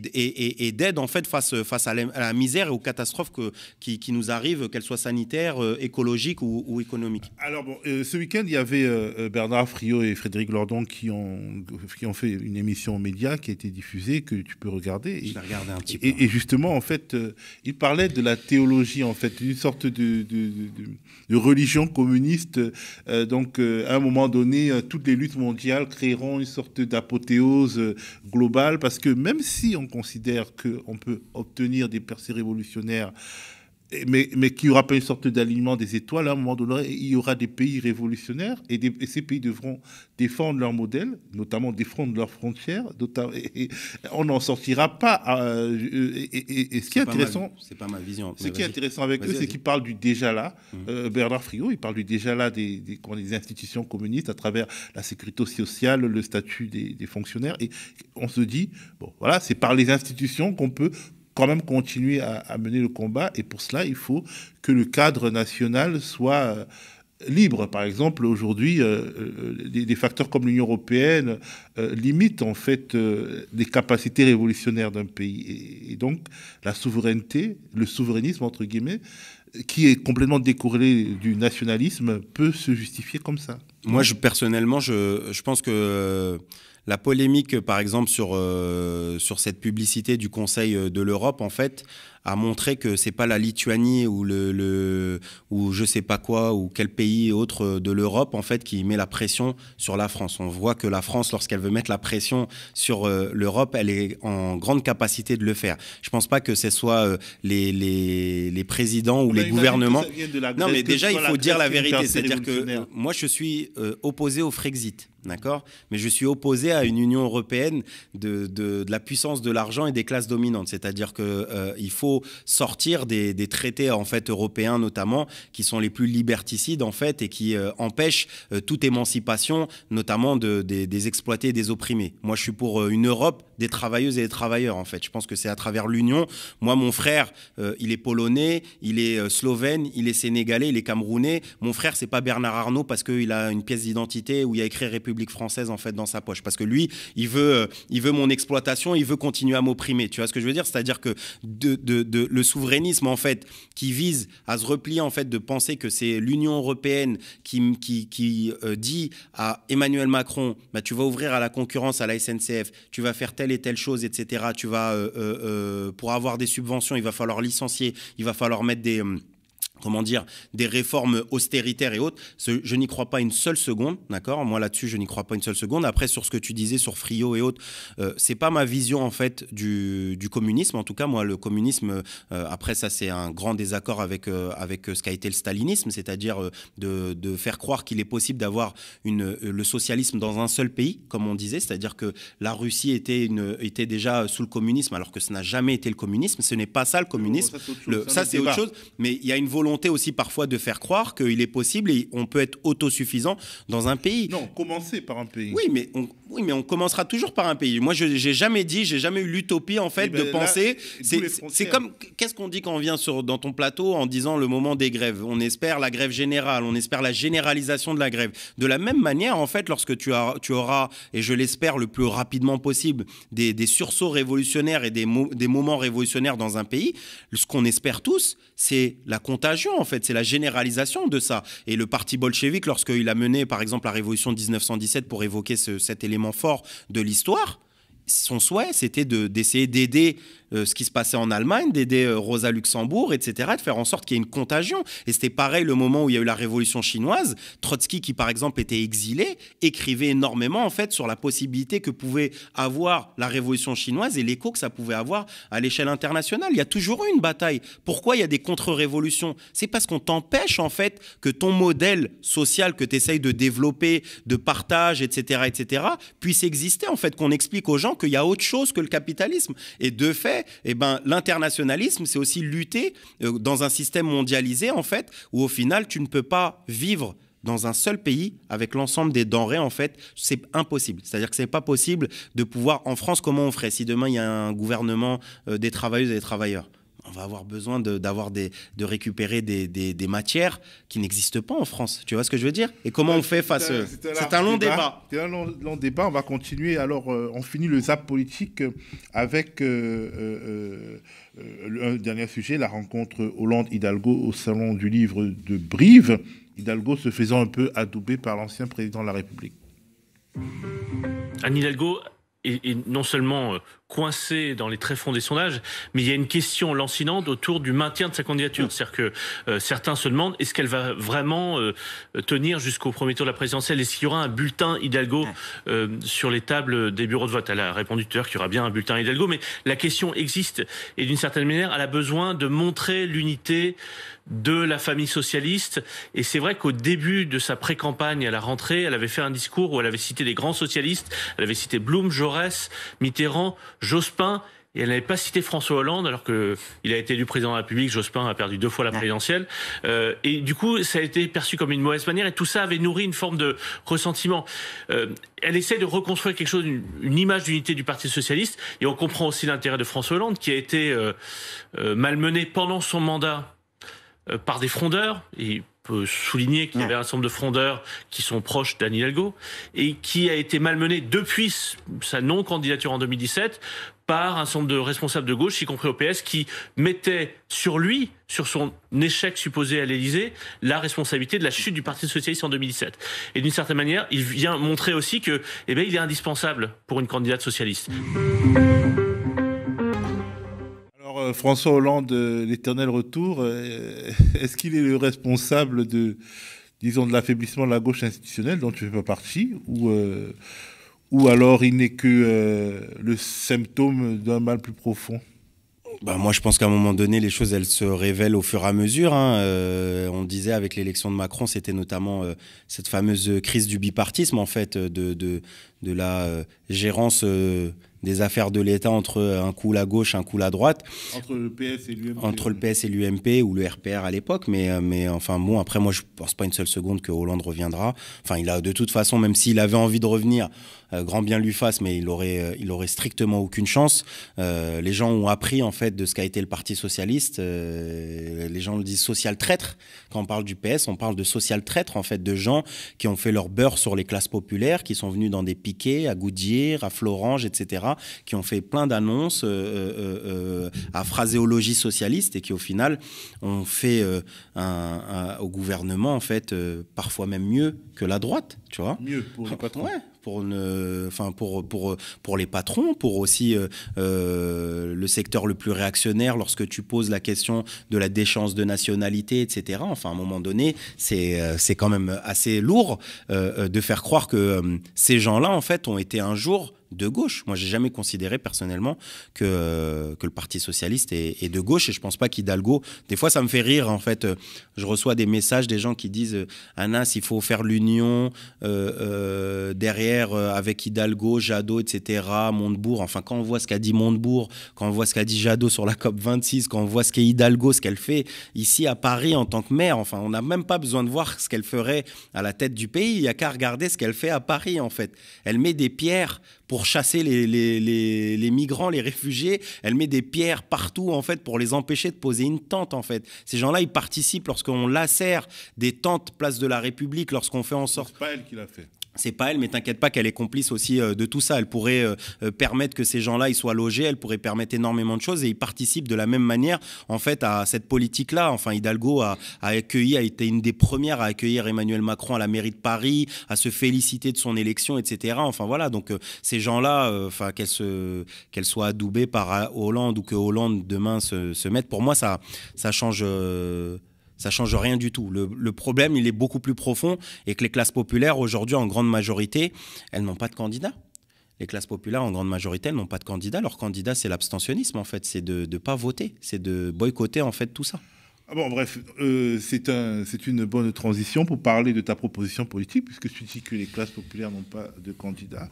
et, d'aide en fait face, face à, la, misère et aux catastrophes que, qui, nous arrivent, qu'elles soient sanitaires, écologiques ou, économiques. Alors bon, ce week-end, il y avait Bernard Friot et Frédéric Lordon qui ont, qui ont fait une émission aux médias qui a été diffusée, que tu peux regarder. Je et, un petit peu. Et, justement, en fait, il parlait de la théologie, en fait, une sorte de, de, de religion communiste, donc à un moment donné, euh, toutes les luttes mondiales créeront une sorte d'apothéose euh, globale parce que même si on considère qu'on peut obtenir des percées révolutionnaires mais, mais qu'il n'y aura pas une sorte d'alignement des étoiles. Hein, à un moment donné, il y aura des pays révolutionnaires et, ces pays devront défendre leur modèle, notamment défendre leurs frontières. on n'en sortira pas. Euh, et, ce qui est intéressant, c'est pas ma vision. Ce qui est intéressant avec eux, c'est qu'ils parlent du déjà là. Hum. Euh, Bernard Friot, il parle du déjà là des, des, institutions communistes à travers la sécurité sociale, le statut des, des fonctionnaires. Et on se dit, bon, voilà, c'est par les institutions qu'on peut quand même continuer à, mener le combat. Et pour cela, il faut que le cadre national soit euh, libre. Par exemple, aujourd'hui, euh, euh, des, facteurs comme l'Union européenne limitent en fait les capacités révolutionnaires d'un pays. Et, donc, la souveraineté, le souverainisme, entre guillemets, qui est complètement décorrélé du nationalisme, peut se justifier comme ça. Moi, je, personnellement, je, je pense que la polémique, par exemple, sur, euh, sur cette publicité du Conseil euh, de l'Europe, en fait, à montrer que c'est pas la Lituanie ou le, le, ou je sais pas quoi ou quel pays autre de l'Europe en fait qui met la pression sur la France. On voit que la France, lorsqu'elle veut mettre la pression sur euh, l'Europe, elle est en grande capacité de le faire. Je pense pas que ce soit euh, les, les, présidents ou les gouvernements. Non, mais déjà il faut dire la vérité, c'est-à-dire que moi je suis euh, opposé au Frexit. D'accord Mais je suis opposé à une Union européenne de, de, la puissance de l'argent et des classes dominantes. C'est-à-dire qu'il il faut sortir des, traités en fait européens notamment qui sont les plus liberticides en fait et qui euh, empêchent euh, toute émancipation, notamment de, des, exploités et des opprimés. Moi, je suis pour euh, une Europe des travailleuses et des travailleurs en fait. Je pense que c'est à travers l'union. Moi, mon frère, il est polonais, il est slovène, il est sénégalais, il est camerounais. Mon frère, c'est pas Bernard Arnault parce qu'il a une pièce d'identité où il a écrit République française en fait dans sa poche parce que lui, il veut, il veut mon exploitation, il veut continuer à m'opprimer. Tu vois ce que je veux dire C'est-à-dire que de, de le souverainisme en fait, qui vise à se replier en fait de penser que c'est l'Union européenne qui, qui, euh, dit à Emmanuel Macron, bah, tu vas ouvrir à la concurrence à la SNCF, tu vas faire telle et telle chose, etc. Tu vas euh, euh, pour avoir des subventions, il va falloir licencier, il va falloir mettre des hum, comment dire, des réformes austéritaires et autres. je n'y crois pas une seule seconde, d'accord Moi là-dessus, je n'y crois pas une seule seconde. Après, sur ce que tu disais sur Frio et autres, ce euh, c'est pas ma vision en fait du, communisme. En tout cas, moi, le communisme, euh, après ça, c'est un grand désaccord avec, euh, avec ce qu'a été le stalinisme, c'est-à-dire de, faire croire qu'il est possible d'avoir le socialisme dans un seul pays, comme on disait, c'est-à-dire que la Russie était, une, était déjà sous le communisme, alors que ce n'a jamais été le communisme. Ce n'est pas ça le communisme. ça, c'est autre chose. Mais il y a une volonté aussi parfois de faire croire qu'il est possible et on peut être autosuffisant dans un pays. Non, commencer par un pays. Oui, mais on, oui, mais on commencera toujours par un pays. Moi, je n'ai jamais dit, j'ai jamais eu l'utopie en fait eh de ben penser. C'est comme qu'est-ce qu'on dit quand on vient sur dans ton plateau en disant le moment des grèves. On espère la grève générale, on espère la généralisation de la grève. De la même manière, en fait, lorsque tu, as, tu auras, et je l'espère le plus rapidement possible, des, des sursauts révolutionnaires et des, des moments révolutionnaires dans un pays, ce qu'on espère tous, c'est la contagion en fait. C'est la généralisation de ça. Et le parti bolchevique, lorsqu'il a mené, par exemple, la révolution de 1917 pour évoquer cet élément fort de l'histoire, son souhait, c'était d'essayer d'aider euh, ce qui se passait en Allemagne, d'aider euh, Rosa Luxembourg, etc., de faire en sorte qu'il y ait une contagion. Et c'était pareil le moment où il y a eu la révolution chinoise. Trotsky, qui par exemple était exilé, écrivait énormément en fait sur la possibilité que pouvait avoir la révolution chinoise et l'écho que ça pouvait avoir à l'échelle internationale. Il y a toujours eu une bataille. Pourquoi il y a des contre-révolutions C'est parce qu'on t'empêche en fait que ton modèle social que tu essayes de développer, de partage, etc., etc., puisse exister en fait, qu'on explique aux gens qu'il y a autre chose que le capitalisme. Et de fait, eh ben, l'internationalisme, c'est aussi lutter euh, dans un système mondialisé, en fait, où au final, tu ne peux pas vivre dans un seul pays avec l'ensemble des denrées, en fait, c'est impossible. C'est-à-dire que ce n'est pas possible de pouvoir, en France, comment on ferait si demain il y a un gouvernement euh, des travailleuses et des travailleurs on va avoir besoin de, d'avoir des, de récupérer des, matières qui n'existent pas en France. Tu vois ce que je veux dire Et comment on fait face euh, C'est un long débat. C'est un long, débat. On va continuer. Alors, euh, on finit le zap politique avec euh, un dernier sujet, la rencontre Hollande-Hidalgo au salon du livre de Brive. Hidalgo se faisant un peu adoubé par l'ancien président de la République. Anne Hidalgo est, non seulement euh, coincé dans les tréfonds des sondages, mais il y a une question lancinante autour du maintien de sa candidature. C'est-à-dire que euh, certains se demandent est-ce qu'elle va vraiment euh, tenir jusqu'au premier tour de la présidentielle Est-ce qu'il y aura un bulletin Hidalgo sur les tables des bureaux de vote Elle a répondu tout à l'heure qu'il y aura bien un bulletin Hidalgo, mais la question existe et d'une certaine manière, elle a besoin de montrer l'unité de la famille socialiste. Et c'est vrai qu'au début de sa pré-campagne à la rentrée, elle avait fait un discours où elle avait cité des grands socialistes. Elle avait cité Blum, Jaurès, Mitterrand, Jospin. Et elle n'avait pas cité François Hollande, alors que il a été élu président de la République. Jospin a perdu deux fois la présidentielle. Euh, et du coup, ça a été perçu comme une mauvaise manière. Et tout ça avait nourri une forme de ressentiment. Euh, elle essaie de reconstruire quelque chose, une, image d'unité du Parti socialiste. Et on comprend aussi l'intérêt de François Hollande, qui a été euh, malmené pendant son mandat euh, par des frondeurs, et peut souligner qu'il y avait un ensemble de frondeurs qui sont proches d'Anne Hidalgo, et qui a été malmené depuis sa non-candidature en 2017 par un ensemble de responsables de gauche, y compris au PS, qui mettaient sur lui, sur son échec supposé à l'Élysée, la responsabilité de la chute du Parti socialiste en 2017. Et d'une certaine manière, il vient montrer aussi que, eh bien, il est indispensable pour une candidate socialiste. François Hollande, euh, l'éternel retour, euh, est-ce qu'il est le responsable de, disons, de l'affaiblissement de la gauche institutionnelle dont tu fais pas partie ou, euh, ou alors il n'est que le symptôme d'un mal plus profond bah moi, je pense qu'à un moment donné, les choses, elles se révèlent au fur et à mesure. Hein. on disait avec l'élection de Macron, c'était notamment cette fameuse crise du bipartisme, en fait, de, de, la gérance des affaires de l'État entre un coup la gauche, un coup la droite. Entre le PS et l'UMP. Entre le PS et l'UMP ou le RPR à l'époque. Mais, euh, mais euh, enfin, bon, après, moi, je pense pas une seule seconde que Hollande reviendra. Enfin, il a de toute façon, même s'il avait envie de revenir, euh, grand bien lui fasse, mais il aurait, il aurait strictement aucune chance. les gens ont appris, en fait, de ce qu'a été le Parti Socialiste. les gens le disent social traître. Quand on parle du PS, on parle de social traître, en fait, de gens qui ont fait leur beurre sur les classes populaires, qui sont venus dans des piquets à Goudier, à Florange, etc qui ont fait plein d'annonces euh, euh, euh, à phraséologie socialiste et qui au final ont fait un, au gouvernement en fait parfois même mieux que la droite, tu vois. Mieux pour les patrons. pour, une, enfin pour, pour, pour les patrons, pour aussi le secteur le plus réactionnaire lorsque tu poses la question de la déchéance de nationalité, etc. Enfin, à un moment donné, c'est quand même assez lourd de faire croire que ces gens-là, en fait, ont été un jour de gauche. Moi, j'ai jamais considéré personnellement que, euh, que le Parti socialiste est, de gauche et je pense pas qu'Hidalgo. Des fois, ça me fait rire en fait. Je reçois des messages des gens qui disent euh, Anas, ah, il faut faire l'union euh, derrière avec Hidalgo, Jadot, etc. Montebourg. Enfin, quand on voit ce qu'a dit Montebourg, quand on voit ce qu'a dit Jadot sur la COP 26, quand on voit ce qu'est Hidalgo, ce qu'elle fait ici à Paris en tant que maire. Enfin, on n'a même pas besoin de voir ce qu'elle ferait à la tête du pays. Il y a qu'à regarder ce qu'elle fait à Paris en fait. Elle met des pierres pour chasser les, les, migrants, les réfugiés. Elle met des pierres partout, en fait, pour les empêcher de poser une tente, en fait. Ces gens-là, ils participent lorsqu'on lacère des tentes place de la République, lorsqu'on fait en sorte. C'est pas elle qui l'a fait c'est pas elle, mais t'inquiète pas qu'elle est complice aussi euh, de tout ça. Elle pourrait euh, euh, permettre que ces gens-là ils soient logés, elle pourrait permettre énormément de choses et ils participent de la même manière en fait à cette politique-là. Enfin, Hidalgo a, accueilli, a été une des premières à accueillir Emmanuel Macron à la mairie de Paris, à se féliciter de son élection, etc. Enfin voilà, donc ces gens-là, enfin qu'elles se, qu'elle soient adoubées par Hollande ou que Hollande demain se, se mette, pour moi ça, ça change ça change rien du tout. Le, problème, il est beaucoup plus profond et que les classes populaires, aujourd'hui, en grande majorité, elles n'ont pas de candidats. Les classes populaires, en grande majorité, elles n'ont pas de candidats. Leur candidat, c'est l'abstentionnisme, en fait. C'est de ne pas voter. C'est de boycotter, en fait, tout ça. Ah bon, bref, euh, c'est un, une bonne transition pour parler de ta proposition politique, puisque tu dis que les classes populaires n'ont pas de candidats.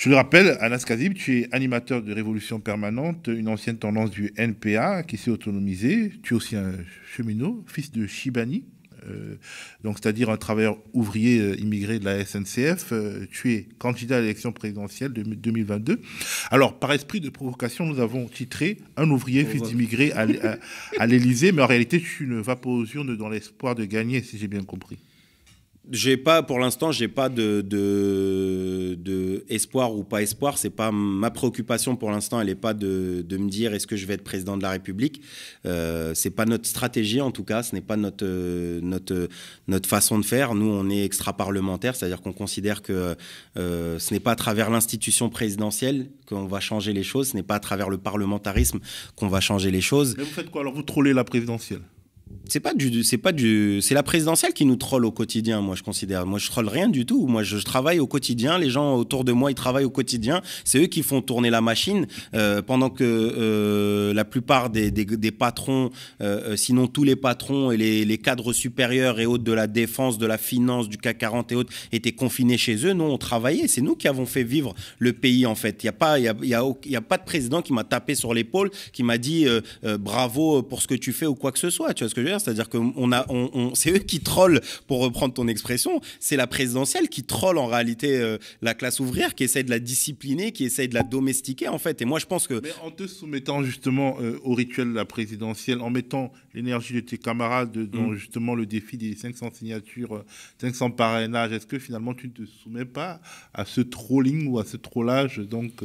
Je le rappelle, Anas Kazib, tu es animateur de Révolution Permanente, une ancienne tendance du NPA qui s'est autonomisée. Tu es aussi un cheminot, fils de Shibani, euh, donc c'est-à-dire un travailleur ouvrier euh, immigré de la SNCF. Euh, tu es candidat à l'élection présidentielle de 2022. Alors, par esprit de provocation, nous avons titré Un ouvrier fils d'immigré à, l'Élysée, mais en réalité, tu ne vas pas aux urnes dans l'espoir de gagner, si j'ai bien compris j'ai pas pour l'instant j'ai pas de, de, de, espoir ou pas espoir c'est pas ma préoccupation pour l'instant elle n'est pas de, de, me dire est-ce que je vais être président de la République euh, c'est pas notre stratégie en tout cas ce n'est pas notre notre notre façon de faire nous on est extra parlementaire c'est-à-dire qu'on considère que euh, ce n'est pas à travers l'institution présidentielle qu'on va changer les choses ce n'est pas à travers le parlementarisme qu'on va changer les choses mais vous faites quoi alors vous trollez la présidentielle c'est pas du c'est pas du c'est la présidentielle qui nous troll au quotidien moi je considère moi je troll rien du tout moi je, travaille au quotidien les gens autour de moi ils travaillent au quotidien c'est eux qui font tourner la machine euh, pendant que euh, la plupart des, des, patrons euh, sinon tous les patrons et les, les, cadres supérieurs et autres de la défense de la finance du CAC 40 et autres étaient confinés chez eux nous on travaillait c'est nous qui avons fait vivre le pays en fait il y a pas il y a, y a, pas de président qui m'a tapé sur l'épaule qui m'a dit bravo pour ce que tu fais ou quoi que ce soit tu c'est-à-dire que a, on, c'est eux qui trollent, pour reprendre ton expression, c'est la présidentielle qui troll en réalité euh, la classe ouvrière, qui essaie de la discipliner, qui essaie de la domestiquer en fait. Et moi, je pense que. Mais en te soumettant justement euh, au rituel de la présidentielle, en mettant l'énergie de tes camarades dans mm. justement le défi des 500 signatures, 500 euh, parrainages, est-ce que finalement tu ne te soumets pas à ce trolling ou à ce trollage donc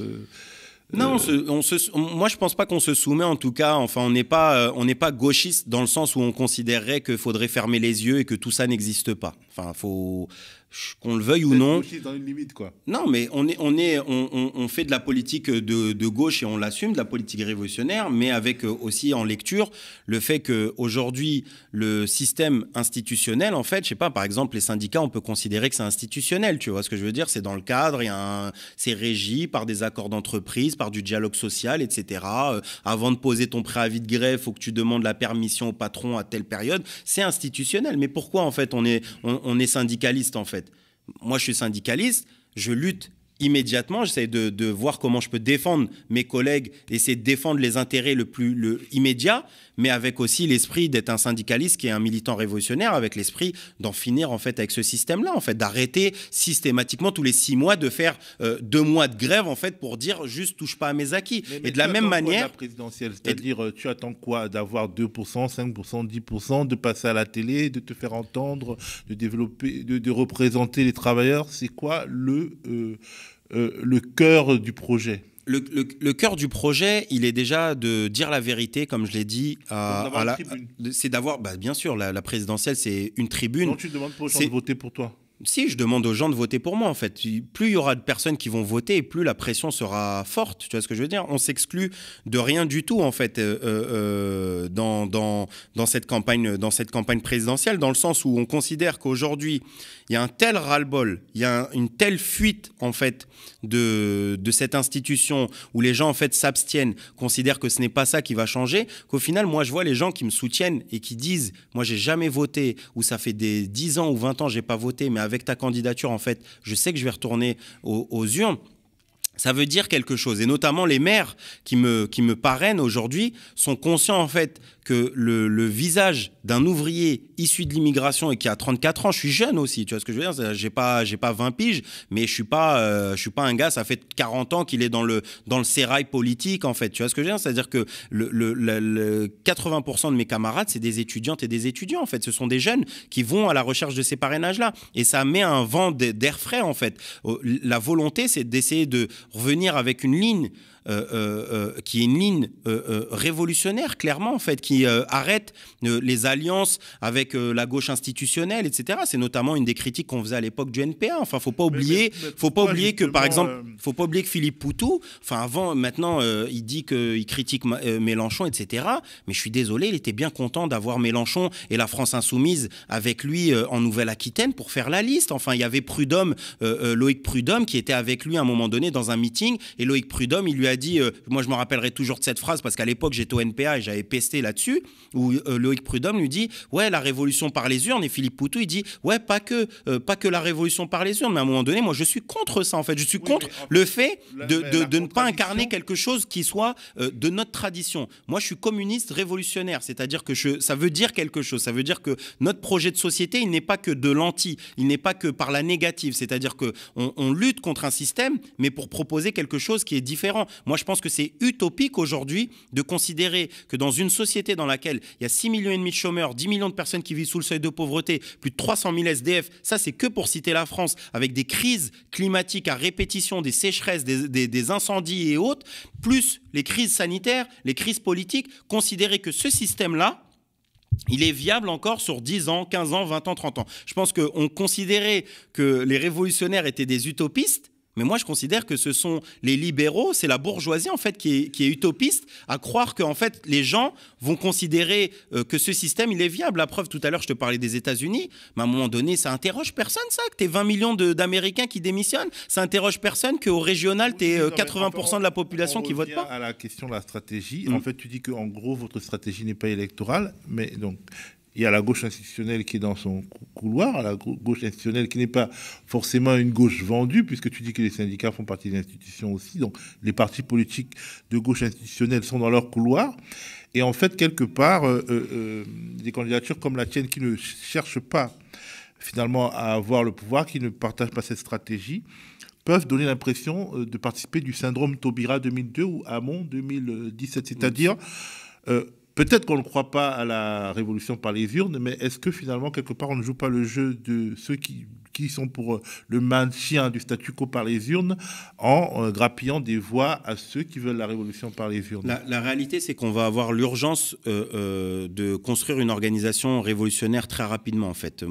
non, on se, moi je pense pas qu'on se soumet en tout cas. Enfin, on n'est pas, euh, on n'est pas gauchiste dans le sens où on considérerait qu'il faudrait fermer les yeux et que tout ça n'existe pas. Enfin, faut, qu'on le veuille ou non. dans une limite, quoi. Non, mais on, est, on, est, on, fait de la politique de, gauche et on l'assume, de la politique révolutionnaire, mais avec euh, aussi en lecture le fait qu'aujourd'hui, le système institutionnel, en fait, je sais pas, par exemple, les syndicats, on peut considérer que c'est institutionnel, tu vois ce que je veux dire C'est dans le cadre, c'est régi par des accords d'entreprise, par du dialogue social, etc. Euh, avant de poser ton préavis de grève, faut que tu demandes la permission au patron à telle période. C'est institutionnel, mais pourquoi, en fait, on est, on est syndicaliste, en fait moi, je suis syndicaliste, je lutte immédiatement, j'essaie de, voir comment je peux défendre mes collègues, essayer de défendre les intérêts le plus le, immédiat, mais avec aussi l'esprit d'être un syndicaliste qui est un militant révolutionnaire, avec l'esprit d'en finir en fait avec ce système-là, en fait, d'arrêter systématiquement tous les six mois de faire euh, deux mois de grève en fait pour dire juste touche pas à mes acquis. et de la même manière, la présidentielle, c'est-à-dire euh, tu attends quoi d'avoir 2%, 5%, 10%, de passer à la télé, de te faire entendre, de développer, de, représenter les travailleurs, c'est quoi le euh, le cœur du projet le, cœur du projet, il est déjà de dire la vérité, comme je l'ai dit. C'est d'avoir, bah, bien sûr, la, présidentielle, c'est une tribune. Non, tu demandes pour voter pour toi si je demande aux gens de voter pour moi en fait. Plus il y aura de personnes qui vont voter, plus la pression sera forte. Tu vois ce que je veux dire On s'exclut de rien du tout en fait euh, euh, euh, dans, dans, cette campagne dans cette campagne présidentielle, dans le sens où on considère qu'aujourd'hui il y a un tel ras-le-bol, il y a une telle fuite en fait de, de cette institution où les gens en fait s'abstiennent, considèrent que ce n'est pas ça qui va changer, qu'au final moi je vois les gens qui me soutiennent et qui disent moi j'ai jamais voté ou ça fait des 10 ans ou 20 ans j'ai pas voté mais avec ta candidature, en fait, je sais que je vais retourner aux, urnes ça veut dire quelque chose. Et notamment les maires qui me, qui me parrainent aujourd'hui sont conscients en fait que le, visage d'un ouvrier issu de l'immigration et qui a 34 ans, je suis jeune aussi, tu vois ce que je veux dire J'ai pas, j'ai pas 20 piges, mais je suis pas, euh, je suis pas un gars, ça fait 40 ans qu'il est dans le, dans le sérail politique en fait, tu vois ce que je veux dire C'est-à-dire que le, 80% de mes camarades, c'est des étudiantes et des étudiants en fait, ce sont des jeunes qui vont à la recherche de ces parrainages-là, et ça met un vent d'air frais en fait. La volonté, c'est d'essayer de revenir avec une ligne euh, euh, euh, qui est une ligne révolutionnaire, clairement, en fait, qui arrête les alliances avec la gauche institutionnelle, etc. C'est notamment une des critiques qu'on faisait à l'époque du NPA. Enfin, faut pas oublier, faut pas oublier que, par exemple, faut pas oublier que Philippe Poutou, enfin, avant, maintenant, il dit qu'il critique Mélenchon, etc. Mais je suis désolé, il était bien content d'avoir Mélenchon et la France insoumise avec lui en Nouvelle-Aquitaine pour faire la liste. Enfin, il y avait Prudhomme, Loïc Prudhomme, qui était avec lui à un moment donné dans un meeting, et Loïc Prudhomme, il lui a dit, euh, moi je me rappellerai toujours de cette phrase parce qu'à l'époque j'étais au NPA et j'avais pesté là-dessus, où euh, Loïc Prudhomme lui dit, ouais, la révolution par les urnes, et Philippe Poutou, il dit, ouais, pas que, euh, pas que la révolution par les urnes, mais à un moment donné, moi je suis contre ça en fait, je suis contre le fait de, ne pas incarner quelque chose qui soit de notre tradition. Moi je suis communiste révolutionnaire, c'est-à-dire que je, ça veut dire quelque chose, ça veut dire que notre projet de société, il n'est pas que de l'anti, il n'est pas que par la négative, c'est-à-dire que on lutte contre un système, mais pour proposer quelque chose qui est différent. Moi, je pense que c'est utopique aujourd'hui de considérer que dans une société dans laquelle il y a 6 millions et demi de chômeurs, 10 millions de personnes qui vivent sous le seuil de pauvreté, plus de 300 000 SDF, ça c'est que pour citer la France, avec des crises climatiques à répétition, des sécheresses, des, des incendies et autres, plus les crises sanitaires, les crises politiques, considérer que ce système-là, il est viable encore sur 10 ans, 15 ans, 20 ans, 30 ans. Je pense qu'on considérait que les révolutionnaires étaient des utopistes mais moi, je considère que ce sont les libéraux, c'est la bourgeoisie en fait qui est, utopiste à croire que en fait les gens vont considérer euh, que ce système il est viable. La preuve, tout à l'heure, je te parlais des États-Unis, mais à un moment donné, ça interroge personne ça. Que es 20 millions d'Américains qui démissionnent, ça interroge personne qu'au régional, tu es 80% de la population qui vote pas. À la question de la stratégie, en mm. fait, tu dis que en gros votre stratégie n'est pas électorale, mais donc il y a la gauche institutionnelle qui est dans son couloir, la gauche institutionnelle qui n'est pas forcément une gauche vendue, puisque tu dis que les syndicats font partie des institutions aussi, donc les partis politiques de gauche institutionnelle sont dans leur couloir. Et en fait, quelque part, euh, euh, euh, des candidatures comme la tienne qui ne cherchent pas finalement à avoir le pouvoir, qui ne partagent pas cette stratégie, peuvent donner l'impression de participer du syndrome Taubira 2002 ou Hamon 2017, c'est-à-dire... Peut-être qu'on ne croit pas à la révolution par les urnes, mais est-ce que finalement, quelque part, on ne joue pas le jeu de ceux qui, sont pour euh, le maintien du statu quo par les urnes en euh, grappillant des voix à ceux qui veulent la révolution par les urnes La, réalité, c'est qu'on va avoir l'urgence euh, de construire une organisation révolutionnaire très rapidement, en fait.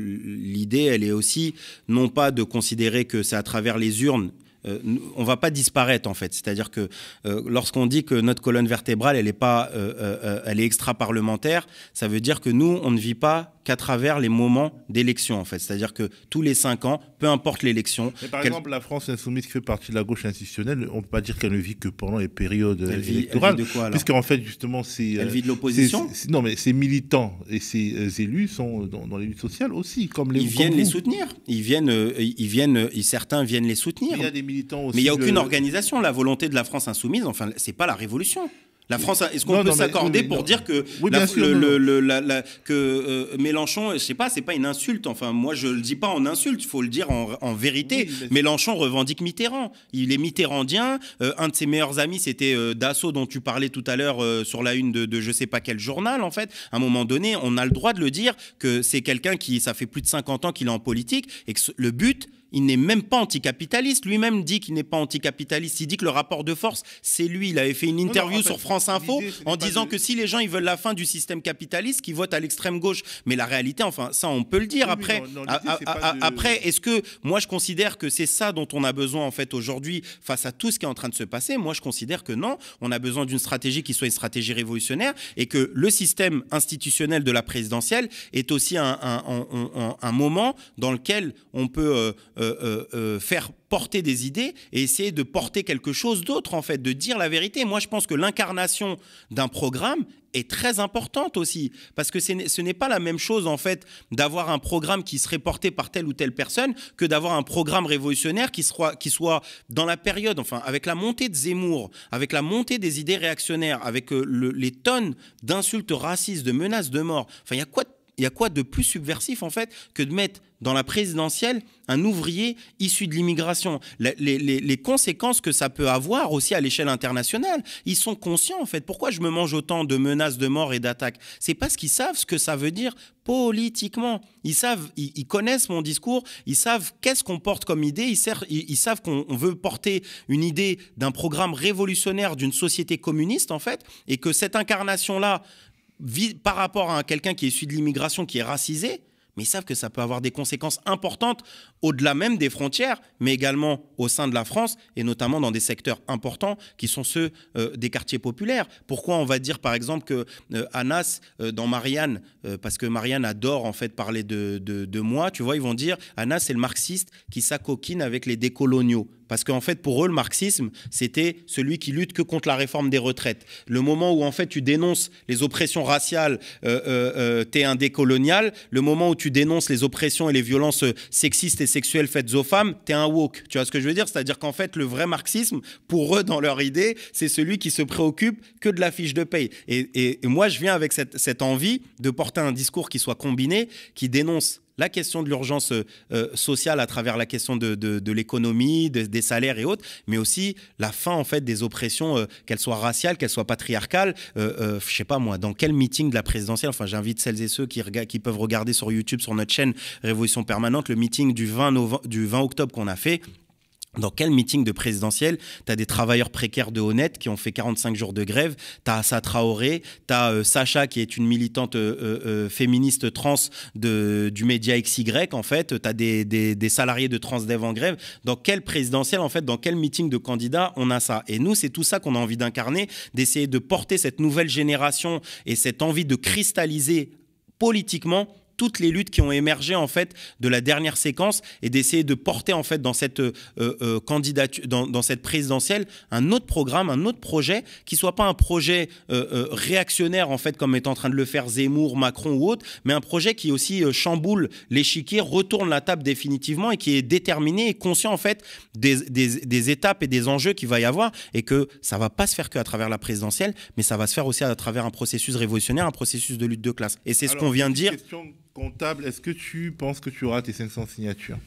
L'idée, elle est aussi non pas de considérer que c'est à travers les urnes euh, on on va pas disparaître en fait. C'est-à-dire que euh, lorsqu'on dit que notre colonne vertébrale, elle est pas, euh, elle est extra-parlementaire, ça veut dire que nous, on ne vit pas qu'à travers les moments d'élection en fait. C'est-à-dire que tous les cinq ans, peu importe l'élection. Par exemple, la France insoumise qui fait partie de la gauche institutionnelle, on peut pas dire qu'elle ne vit que pendant les périodes électorales, elle vit de quoi, fait justement, c'est elle vit de l'opposition. Non, mais ces militants et ces élus sont dans, les luttes sociales aussi, comme les. Ils viennent les soutenir. Ils viennent, ils viennent, certains viennent les soutenir. Mais il n'y a aucune organisation. La volonté de la France insoumise, enfin, c'est pas la révolution. La France, est-ce qu'on peut s'accorder pour dire que, que Mélenchon, je sais pas, c'est pas une insulte. Enfin, moi, je le dis pas en insulte, il faut le dire en, vérité. Mélenchon revendique Mitterrand. Il est mitterrandien. Euh, un de ses meilleurs amis, c'était euh, Dassault, dont tu parlais tout à l'heure euh, sur la une de, de je sais pas quel journal. En fait, à un moment donné, on a le droit de le dire que c'est quelqu'un qui, ça fait plus de 50 ans qu'il est en politique et que le but, il n'est même pas anticapitaliste. Lui-même dit qu'il n'est pas anticapitaliste. Il dit que le rapport de force, c'est lui. Il avait fait une interview sur France Info en disant que si les gens ils veulent la fin du système capitaliste, qu'ils votent à l'extrême gauche. Mais la réalité, enfin, ça, on peut le dire. Après, ah, ah, est ah, après, est-ce que moi, je considère que c'est ça dont on a besoin en fait aujourd'hui face à tout ce qui est en train de se passer Moi, je considère que non. On a besoin d'une stratégie qui soit une stratégie révolutionnaire et que le système institutionnel de la présidentielle est aussi un, moment dans lequel on peut euh, euh, euh, euh, euh, faire porter des idées et essayer de porter quelque chose d'autre, en fait, de dire la vérité. Moi, je pense que l'incarnation d'un programme est très importante aussi, parce que ce n'est pas la même chose, en fait, d'avoir un programme qui serait porté par telle ou telle personne que d'avoir un programme révolutionnaire qui soit, qui soit dans la période, enfin, avec la montée de Zemmour, avec la montée des idées réactionnaires, avec les tonnes d'insultes racistes, de menaces de mort. Enfin, il y a quoi il y a quoi de plus subversif en fait que de mettre dans la présidentielle un ouvrier issu de l'immigration, les, conséquences que ça peut avoir aussi à l'échelle internationale. Ils sont conscients en fait. Pourquoi je me mange autant de menaces de mort et d'attaques C'est parce qu'ils savent ce que ça veut dire politiquement. Ils savent, ils, connaissent mon discours, ils savent qu'est-ce qu'on porte comme idée, ils, ils savent qu'on veut porter une idée d'un programme révolutionnaire d'une société communiste en fait, et que cette incarnation-là, par rapport à quelqu'un qui est issu de l'immigration, qui est racisé, mais ils savent que ça peut avoir des conséquences importantes au-delà même des frontières, mais également au sein de la France, et notamment dans des secteurs importants qui sont ceux euh, des quartiers populaires. Pourquoi on va dire par exemple que euh, Anas, euh, dans Marianne, parce que Marianne adore en fait parler de, de moi, tu vois, ils vont dire Anas c'est le marxiste qui s'acoquine avec les décoloniaux. Parce qu'en fait, pour eux, le marxisme, c'était celui qui lutte que contre la réforme des retraites. Le moment où, en fait, tu dénonces les oppressions raciales, euh, euh, euh t'es un décolonial. Le moment où tu dénonces les oppressions et les violences euh, sexistes et sexuelles faites aux femmes, t'es un woke. Tu vois ce que je veux dire C'est-à-dire qu'en fait, le vrai marxisme, pour eux, dans leur idée, c'est celui qui se préoccupe que de la fiche de paye. Et, moi, je viens avec cette envie de porter un discours qui soit combiné, qui dénonce la question de l'urgence euh, euh, sociale à travers la question de, l'économie, des salaires et autres, mais aussi la fin en fait des oppressions, euh, qu'elles soient raciales, qu'elles soient patriarcales. Je je sais pas moi, dans quel meeting de la présidentielle, enfin j'invite celles et ceux qui, peuvent regarder sur YouTube, sur notre chaîne Révolution Permanente, le meeting du 20, du 20 octobre qu'on a fait. Dans quel meeting de présidentiel Tu as des travailleurs précaires de Honnête qui ont fait 45 jours de grève, tu as Assa Traoré, tu as euh, Sacha qui est une militante euh, euh, féministe trans du média XY, en fait, tu as des, salariés de Transdev en grève. Dans quel présidentiel, en fait, dans quel meeting de candidats on a ça Et nous, c'est tout ça qu'on a envie d'incarner, d'essayer de porter cette nouvelle génération et cette envie de cristalliser politiquement toutes les luttes qui ont émergé en fait de la dernière séquence et d'essayer de porter en fait dans cette euh, euh, euh, candidature, dans, cette présidentielle, un autre programme, un autre projet qui soit pas un projet réactionnaire en fait comme est en train de le faire Zemmour, Macron ou autre, mais un projet qui aussi chamboule l'échiquier, retourne la table définitivement et qui est déterminé et conscient en fait des, étapes et des enjeux qu'il va y avoir et que ça va pas se faire que à travers la présidentielle, mais ça va se faire aussi à travers un processus révolutionnaire, un processus de lutte de classe. Et c'est ce qu'on vient de dire. Comptable, est-ce que tu penses que tu auras tes 500 signatures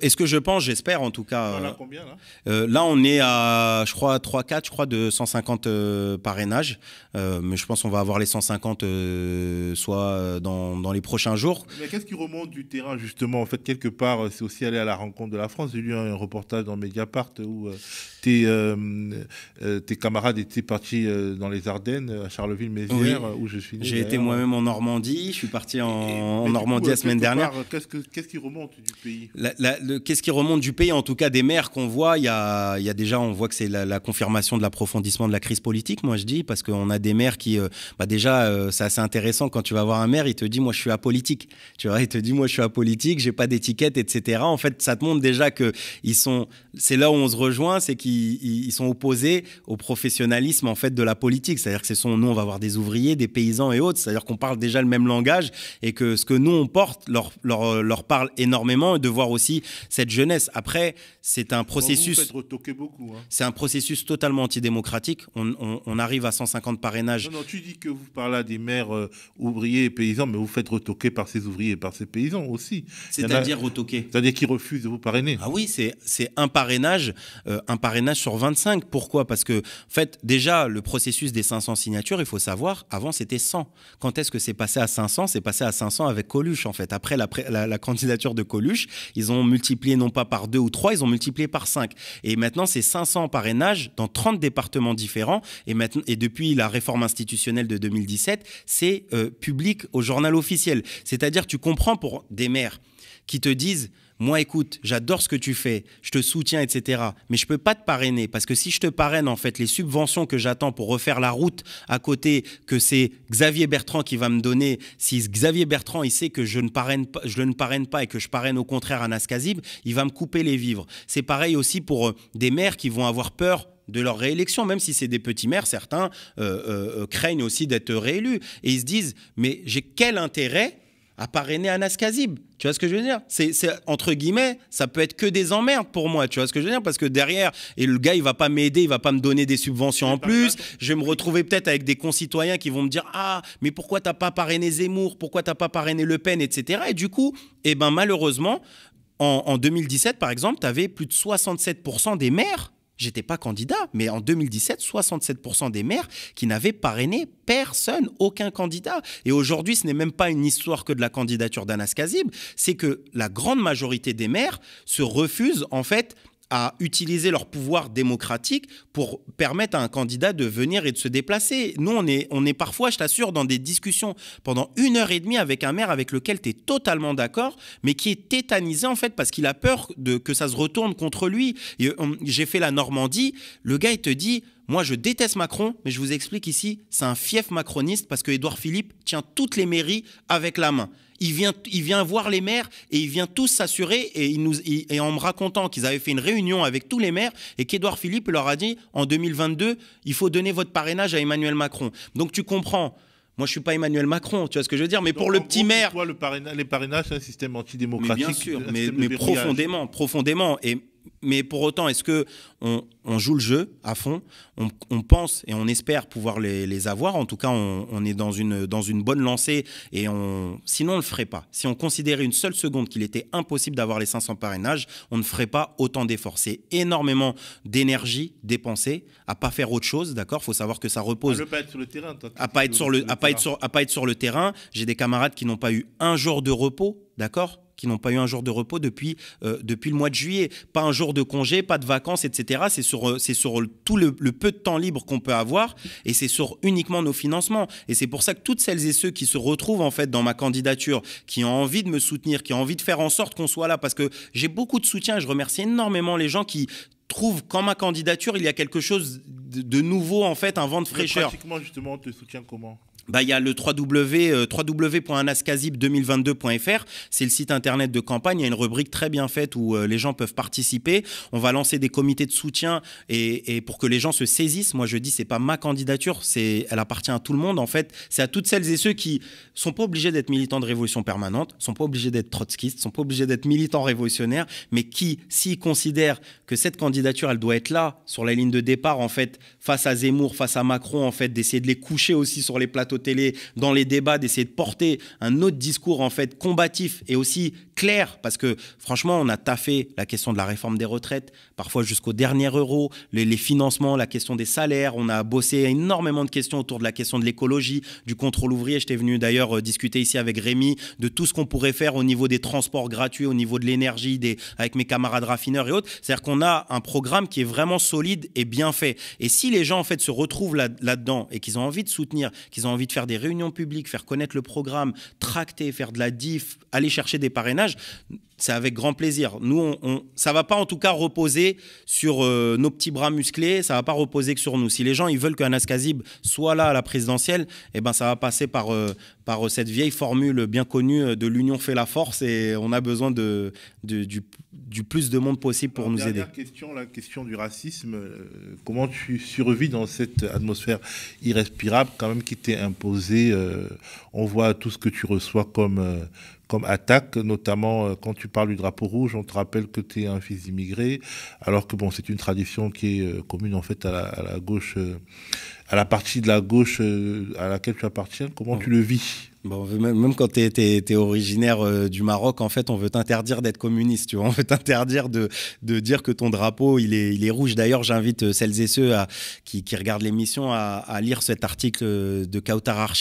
est-ce que je pense, j'espère en tout cas. Euh, combien, là, euh, là, on est à, je crois, 3-4, je crois, de 150 euh, parrainages. mais je pense qu'on va avoir les 150 soit dans, les prochains jours. Mais qu'est-ce qui remonte du terrain, justement En fait, quelque part, c'est aussi aller à la rencontre de la France. J'ai lu un reportage dans Mediapart où tes, tes, camarades étaient partis dans les Ardennes, à Charleville-Mézières, où je suis né. J'ai été moi-même en Normandie. Je suis parti en, Normandie la semaine dernière. qu'est-ce, qui remonte du pays qu'est-ce qui remonte du pays, en tout cas des maires qu'on voit Il y a, déjà, on voit que c'est la, confirmation de l'approfondissement de la crise politique, moi je dis, parce qu'on a des maires qui, euh, bah déjà, euh, c'est assez intéressant quand tu vas voir un maire, il te dit, moi je suis apolitique. Tu vois, il te dit, moi je suis apolitique, j'ai pas d'étiquette, etc. En fait, ça te montre déjà que ils sont, c'est là où on se rejoint, c'est qu'ils sont opposés au professionnalisme en fait de la politique. C'est-à-dire que c'est son nous, on va avoir des ouvriers, des paysans et autres. C'est-à-dire qu'on parle déjà le même langage et que ce que nous on porte leur, leur, leur parle énormément et de voir aussi cette jeunesse. Après, c'est un processus. beaucoup. Hein. C'est un processus totalement antidémocratique. On, arrive à 150 parrainages. Non, tu dis que vous parlez à des maires euh, ouvriers et paysans, mais vous faites retoquer par ces ouvriers et par ces paysans aussi. C'est-à-dire retoquer. C'est-à-dire qu'ils refusent de vous parrainer. Ah oui, c'est un parrainage, euh, un parrainage sur 25. Pourquoi Parce que, en fait, déjà, le processus des 500 signatures, il faut savoir, avant c'était 100. Quand est-ce que c'est passé à 500 C'est passé à 500 avec Coluche, en fait. Après la, la candidature de Coluche, ils ont ont multiplié non pas par deux ou trois, ils ont multiplié par cinq. Et maintenant, c'est 500 parrainages dans 30 départements différents. Et, maintenant, et depuis la réforme institutionnelle de 2017, c'est euh, public au journal officiel. C'est-à-dire, tu comprends pour des maires qui te disent moi écoute, j'adore ce que tu fais, je te soutiens, etc. Mais je peux pas te parrainer parce que si je te parraine, en fait, les subventions que j'attends pour refaire la route à côté, que c'est Xavier Bertrand qui va me donner, si Xavier Bertrand, il sait que je ne parraine pas, je ne parraine pas et que je parraine au contraire à Naskazib, il va me couper les vivres. C'est pareil aussi pour euh, des maires qui vont avoir peur de leur réélection, même si c'est des petits maires, certains euh, euh, craignent aussi d'être réélus. Et ils se disent, mais j'ai quel intérêt à parrainer Anas Kazib. Tu vois ce que je veux dire c'est, entre guillemets, ça peut être que des emmerdes pour moi. Tu vois ce que je veux dire Parce que derrière, et le gars, il va pas m'aider, il va pas me donner des subventions en plus. Je vais me retrouver peut-être avec des concitoyens qui vont me dire ah, mais pourquoi t'as pas parrainé Zemmour Pourquoi t'as pas parrainé Le Pen, etc. Et du coup, eh ben malheureusement, en, en 2017 par exemple, tu avais plus de 67% des maires J'étais pas candidat, mais en 2017, 67% des maires qui n'avaient parrainé personne, aucun candidat. Et aujourd'hui, ce n'est même pas une histoire que de la candidature d'Anas Kazib, c'est que la grande majorité des maires se refusent en fait à utiliser leur pouvoir démocratique pour permettre à un candidat de venir et de se déplacer. Nous, on est, on est parfois, je t'assure, dans des discussions pendant une heure et demie avec un maire avec lequel tu es totalement d'accord, mais qui est tétanisé en fait parce qu'il a peur de, que ça se retourne contre lui. Euh, j'ai fait la Normandie, le gars, il te dit... Moi, je déteste Macron, mais je vous explique ici, c'est un fief macroniste parce que Édouard Philippe tient toutes les mairies avec la main il vient, il vient voir les maires et il vient tous s'assurer et, en me racontant qu'ils avaient fait une réunion avec tous les maires et qu'Édouard Philippe leur a dit en 2022, il faut donner votre parrainage à Emmanuel Macron. Donc tu comprends. Moi, je ne suis pas Emmanuel Macron, tu vois ce que je veux dire. Mais pour le petit maire, les parrainages, c'est un système antidémocratique. sûr, mais, mais profondément, profondément. Et mais pour autant, est-ce que on, joue le jeu à fond on, pense et on espère pouvoir les, avoir. En tout cas, on, est dans une, dans une bonne lancée et on, sinon, on ne le ferait pas. Si on considérait une seule seconde qu'il était impossible d'avoir les 500 parrainages, on ne ferait pas autant d'efforts. C'est énormément d'énergie dépensée à pas faire autre chose, d'accord faut savoir que ça repose. À ne pas être sur le terrain. à pas être à pas être sur le terrain. J'ai des camarades qui n'ont pas eu un jour de repos, d'accord qui n'ont pas eu un jour de repos depuis, euh, depuis le mois de juillet. Pas un jour de congé, pas de vacances, etc. C'est sur, euh, c'est sur tout le, peu de temps libre qu'on peut avoir et c'est sur uniquement nos financements. Et c'est pour ça que toutes celles et ceux qui se retrouvent en fait dans ma candidature, qui ont envie de me soutenir, qui ont envie de faire en sorte qu'on soit là, parce que j'ai beaucoup de soutien et je remercie énormément les gens qui trouvent qu'en ma candidature, il y a quelque chose de, nouveau, en fait, un vent de fraîcheur. Pratiquement, justement, on te soutient comment bah, il y a le www.anascasib2022.fr, euh, c'est le site internet de campagne, il y a une rubrique très bien faite où euh, les gens peuvent participer. On va lancer des comités de soutien et, et pour que les gens se saisissent. Moi, je dis, c'est pas ma candidature, c'est, elle appartient à tout le monde en fait. C'est à toutes celles et ceux qui sont pas obligés d'être militants de révolution permanente, sont pas obligés d'être trotskistes, sont pas obligés d'être militants révolutionnaires, mais qui, s'ils considèrent que cette candidature, elle doit être là, sur la ligne de départ en fait, face à Zemmour, face à Macron en fait, d'essayer de les coucher aussi sur les plateaux télé, dans les débats, d'essayer de porter un autre discours en fait combatif et aussi clair, parce que franchement, on a taffé la question de la réforme des retraites, parfois jusqu'au dernier euro, les, financements, la question des salaires, on a bossé énormément de questions autour de la question de l'écologie, du contrôle ouvrier. J'étais venu d'ailleurs euh, discuter ici avec Rémi de tout ce qu'on pourrait faire au niveau des transports gratuits, au niveau de l'énergie, des, avec mes camarades raffineurs et autres. C'est-à-dire qu'on a un programme qui est vraiment solide et bien fait. Et si les gens, en fait, se retrouvent là, là-dedans et qu'ils ont envie de soutenir, qu'ils ont envie de faire des réunions publiques, faire connaître le programme, tracter, faire de la diff, aller chercher des parrainages, c'est avec grand plaisir. Nous, on, ça va pas en tout cas reposer sur euh, nos petits bras musclés, ça va pas reposer que sur nous. Si les gens ils veulent qu'Anas Kazib soit là à la présidentielle, et eh ben ça va passer par euh, par euh, cette vieille formule bien connue de l'union fait la force et on a besoin de, du, plus de monde possible pour nous dernière aider. Question, la question du racisme. comment tu survis dans cette atmosphère irrespirable quand même qui t'est imposée On voit tout ce que tu reçois comme comme attaque, notamment euh, quand tu parles du drapeau rouge, on te rappelle que tu es un fils d'immigré, alors que bon, c'est une tradition qui est euh, commune en fait à la, à la gauche euh, à la partie de la gauche euh, à laquelle tu appartiens Comment tu le vis Bon, même quand tu es, originaire euh, du Maroc, en fait, on veut t'interdire d'être communiste. Tu vois on veut t'interdire de, de, dire que ton drapeau, il est, il est rouge. D'ailleurs, j'invite euh, celles et ceux à, qui, regardent l'émission à, lire cet article de Kautar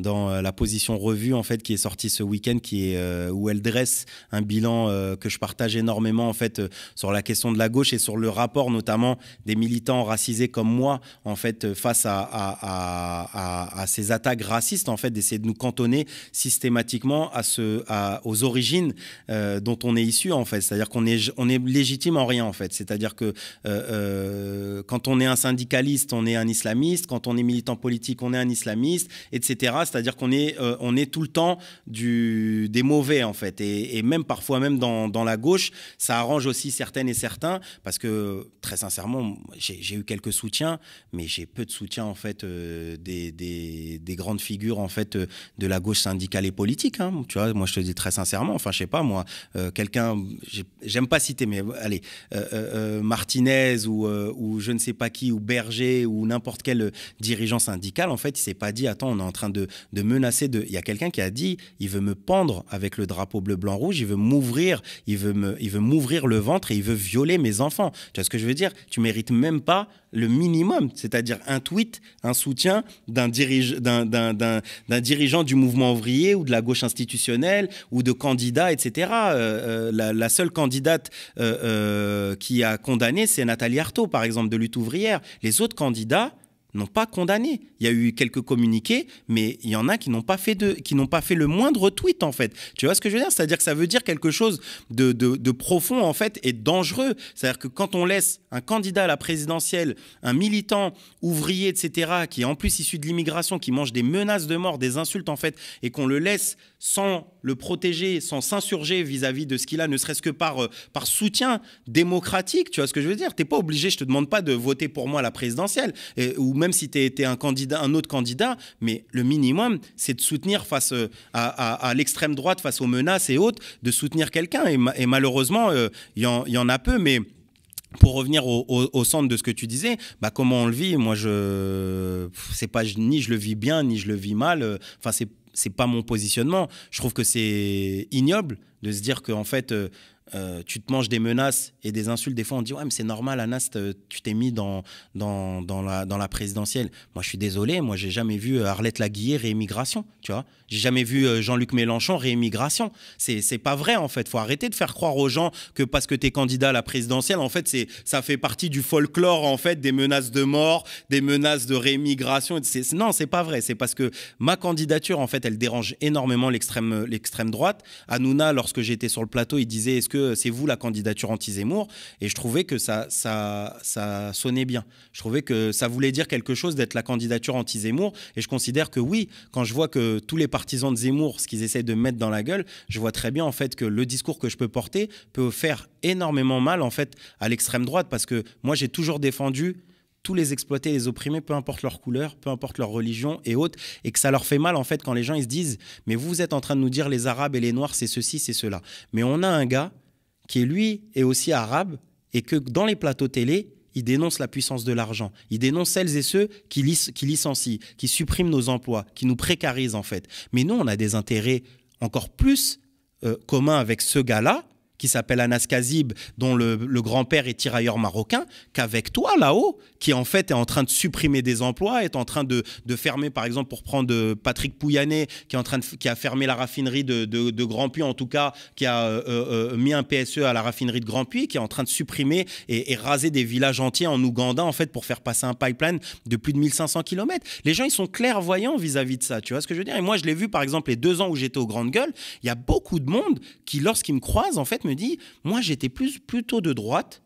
dans la position revue, en fait, qui est sortie ce week-end, qui où elle dresse un bilan que je partage énormément, en fait, sur la question de la gauche et sur le rapport, notamment, des militants racisés comme moi, en fait, face à, ces attaques racistes, en fait, d'essayer de nous cantonner systématiquement à ce, aux origines euh, dont on est issu, en fait. C'est-à-dire qu'on est, on est légitime en rien, en fait. C'est-à-dire que euh, euh, quand on est un syndicaliste, on est un islamiste. Quand on est militant politique, on est un islamiste, etc. C'est-à-dire qu'on est, on est tout le temps du, des mauvais, en fait. Et, même parfois, même dans, dans la gauche, ça arrange aussi certaines et certains, parce que très sincèrement, j'ai eu quelques soutiens, mais j'ai peu de soutien en fait euh, des, des, grandes figures en fait euh, de la gauche syndicale et politique. Hein, tu vois, moi je te dis très sincèrement, enfin je sais pas moi, euh, quelqu'un, j'aime pas citer, mais allez, Martinez ou, ou je ne sais pas qui ou Berger ou n'importe quel dirigeant syndical, en fait, il s'est pas dit attends, on est en train de, de menacer de. Il y a quelqu'un qui a dit il veut me pendre avec le drapeau bleu blanc rouge, il veut m'ouvrir, il veut me, il veut m'ouvrir le ventre et il veut violer mes enfants. Tu vois ce que je veux dire Tu mérites même pas le minimum, c'est-à-dire un tweet, un soutien d'un dirigeant du mouvement ouvrier ou de la gauche institutionnelle ou de candidats, etc. Euh, euh, la, seule candidate euh, qui a condamné, c'est Nathalie Arthaud, par exemple, de lutte ouvrière. Les autres candidats, n'ont pas condamné. Il y a eu quelques communiqués, mais il y en a qui n'ont pas fait de, qui n'ont pas fait le moindre tweet en fait. Tu vois ce que je veux dire C'est-à-dire que ça veut dire quelque chose de, profond en fait et dangereux. C'est-à-dire que quand on laisse un candidat à la présidentielle, un militant ouvrier, etc., qui est en plus issu de l'immigration, qui mange des menaces de mort, des insultes en fait, et qu'on le laisse sans le protéger sans s'insurger vis-à-vis de ce qu'il a, ne serait-ce que par, euh, par soutien démocratique, tu vois ce que je veux dire Tu T'es pas obligé, je te demande pas de voter pour moi à la présidentielle, ou même si tu étais un candidat, un autre candidat, mais le minimum, c'est de soutenir face euh, à, l'extrême droite, face aux menaces et autres, de soutenir quelqu'un. Et, malheureusement, il euh, y, en, a peu, mais pour revenir au, centre de ce que tu disais, bah comment on le vit Moi, je, c'est pas ni je le vis bien ni je le vis mal. Enfin, c'est c'est pas mon positionnement. Je trouve que c'est ignoble de se dire que en fait euh, euh, tu te manges des menaces et des insultes. Des fois, on dit Ouais, mais c'est normal, Anast tu t'es mis dans, dans, dans, la, dans la présidentielle. Moi, je suis désolé, moi, j'ai jamais vu euh, Arlette Laguiller réémigration, tu vois. J'ai jamais vu euh, Jean-Luc Mélenchon réémigration. C'est, c'est pas vrai, en fait. Faut arrêter de faire croire aux gens que parce que tu es candidat à la présidentielle, en fait, c'est, ça fait partie du folklore, en fait, des menaces de mort, des menaces de réémigration. non, c'est pas vrai. C'est parce que ma candidature, en fait, elle dérange énormément l'extrême, l'extrême droite. Hanouna, lorsque j'étais sur le plateau, il disait Est-ce c'est vous la candidature anti-Zemmour. Et je trouvais que ça, ça, ça sonnait bien. Je trouvais que ça voulait dire quelque chose d'être la candidature anti-Zemmour. Et je considère que oui, quand je vois que tous les partisans de Zemmour, ce qu'ils essaient de mettre dans la gueule, je vois très bien en fait que le discours que je peux porter peut faire énormément mal en fait à l'extrême droite parce que moi j'ai toujours défendu tous les exploités, et les opprimés, peu importe leur couleur, peu importe leur religion et autres, et que ça leur fait mal en fait quand les gens ils se disent mais vous êtes en train de nous dire les Arabes et les Noirs c'est ceci c'est cela, mais on a un gars qui lui est aussi arabe, et que dans les plateaux télé, il dénonce la puissance de l'argent. Il dénonce celles et ceux qui, qui licencient, qui suppriment nos emplois, qui nous précarisent en fait. Mais nous, on a des intérêts encore plus euh, communs avec ce gars-là qui s'appelle Anas Kazib, dont le, grand-père est tirailleur marocain, qu'avec toi là-haut, qui en fait est en train de supprimer des emplois, est en train de, fermer, par exemple, pour prendre euh, Patrick Pouyanné, qui, est en train de, qui a fermé la raffinerie de, Grand Puy, en tout cas, qui a euh, euh, mis un PSE à la raffinerie de Grand Puy, qui est en train de supprimer et, raser des villages entiers en Ouganda, en fait, pour faire passer un pipeline de plus de 1500 km. Les gens, ils sont clairvoyants vis-à-vis de ça, tu vois ce que je veux dire Et moi, je l'ai vu, par exemple, les deux ans où j'étais aux Grandes Gueules, il y a beaucoup de monde qui, lorsqu'ils me croisent, en fait, me dit, moi j'étais plus plutôt de droite.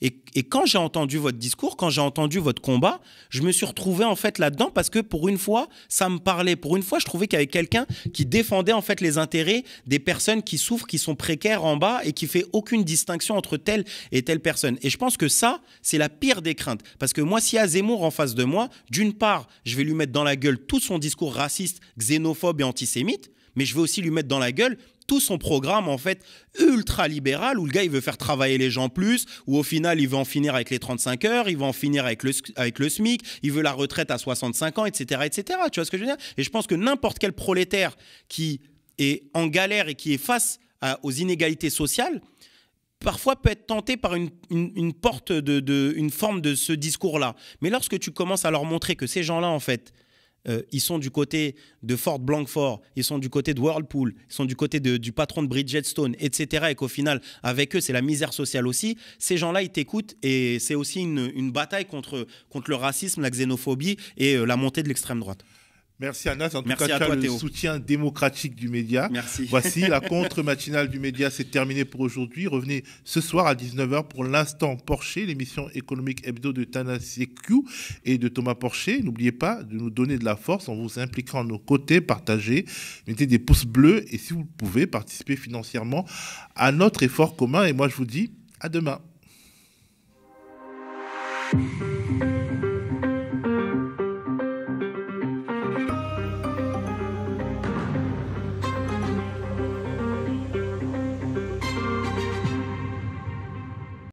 Et, quand j'ai entendu votre discours, quand j'ai entendu votre combat, je me suis retrouvé en fait là-dedans parce que pour une fois, ça me parlait. Pour une fois, je trouvais qu'il y avait quelqu'un qui défendait en fait les intérêts des personnes qui souffrent, qui sont précaires en bas et qui fait aucune distinction entre telle et telle personne. Et je pense que ça, c'est la pire des craintes. Parce que moi, si y a Zemmour en face de moi, d'une part, je vais lui mettre dans la gueule tout son discours raciste, xénophobe et antisémite mais je vais aussi lui mettre dans la gueule tout son programme en fait ultra libéral où le gars il veut faire travailler les gens plus, où au final il veut en finir avec les 35 heures, il veut en finir avec le, avec le SMIC, il veut la retraite à 65 ans, etc. etc. Tu vois ce que je veux dire Et je pense que n'importe quel prolétaire qui est en galère et qui est face aux inégalités sociales, parfois peut être tenté par une, porte de, une forme de ce discours-là. Mais lorsque tu commences à leur montrer que ces gens-là, en fait, euh, ils sont du côté de Fort Blancfort, ils sont du côté de Whirlpool, ils sont du côté du patron de Bridgestone, etc. Et qu'au final, avec eux, c'est la misère sociale aussi. Ces gens-là, ils t'écoutent et c'est aussi une, bataille contre le racisme, la xénophobie et euh, la montée de l'extrême droite. Merci Anas. En tout cas, à le soutien démocratique du média. Merci. Voici la contre-matinale du média, c'est terminé pour aujourd'hui. Revenez ce soir à 19h pour l'instant Porcher, l'émission économique hebdo de Tana et de Thomas Porcher. N'oubliez pas de nous donner de la force en vous impliquant à nos côtés, partagez, mettez des pouces bleus et si vous pouvez, participer financièrement à notre effort commun. Et moi, je vous dis à demain.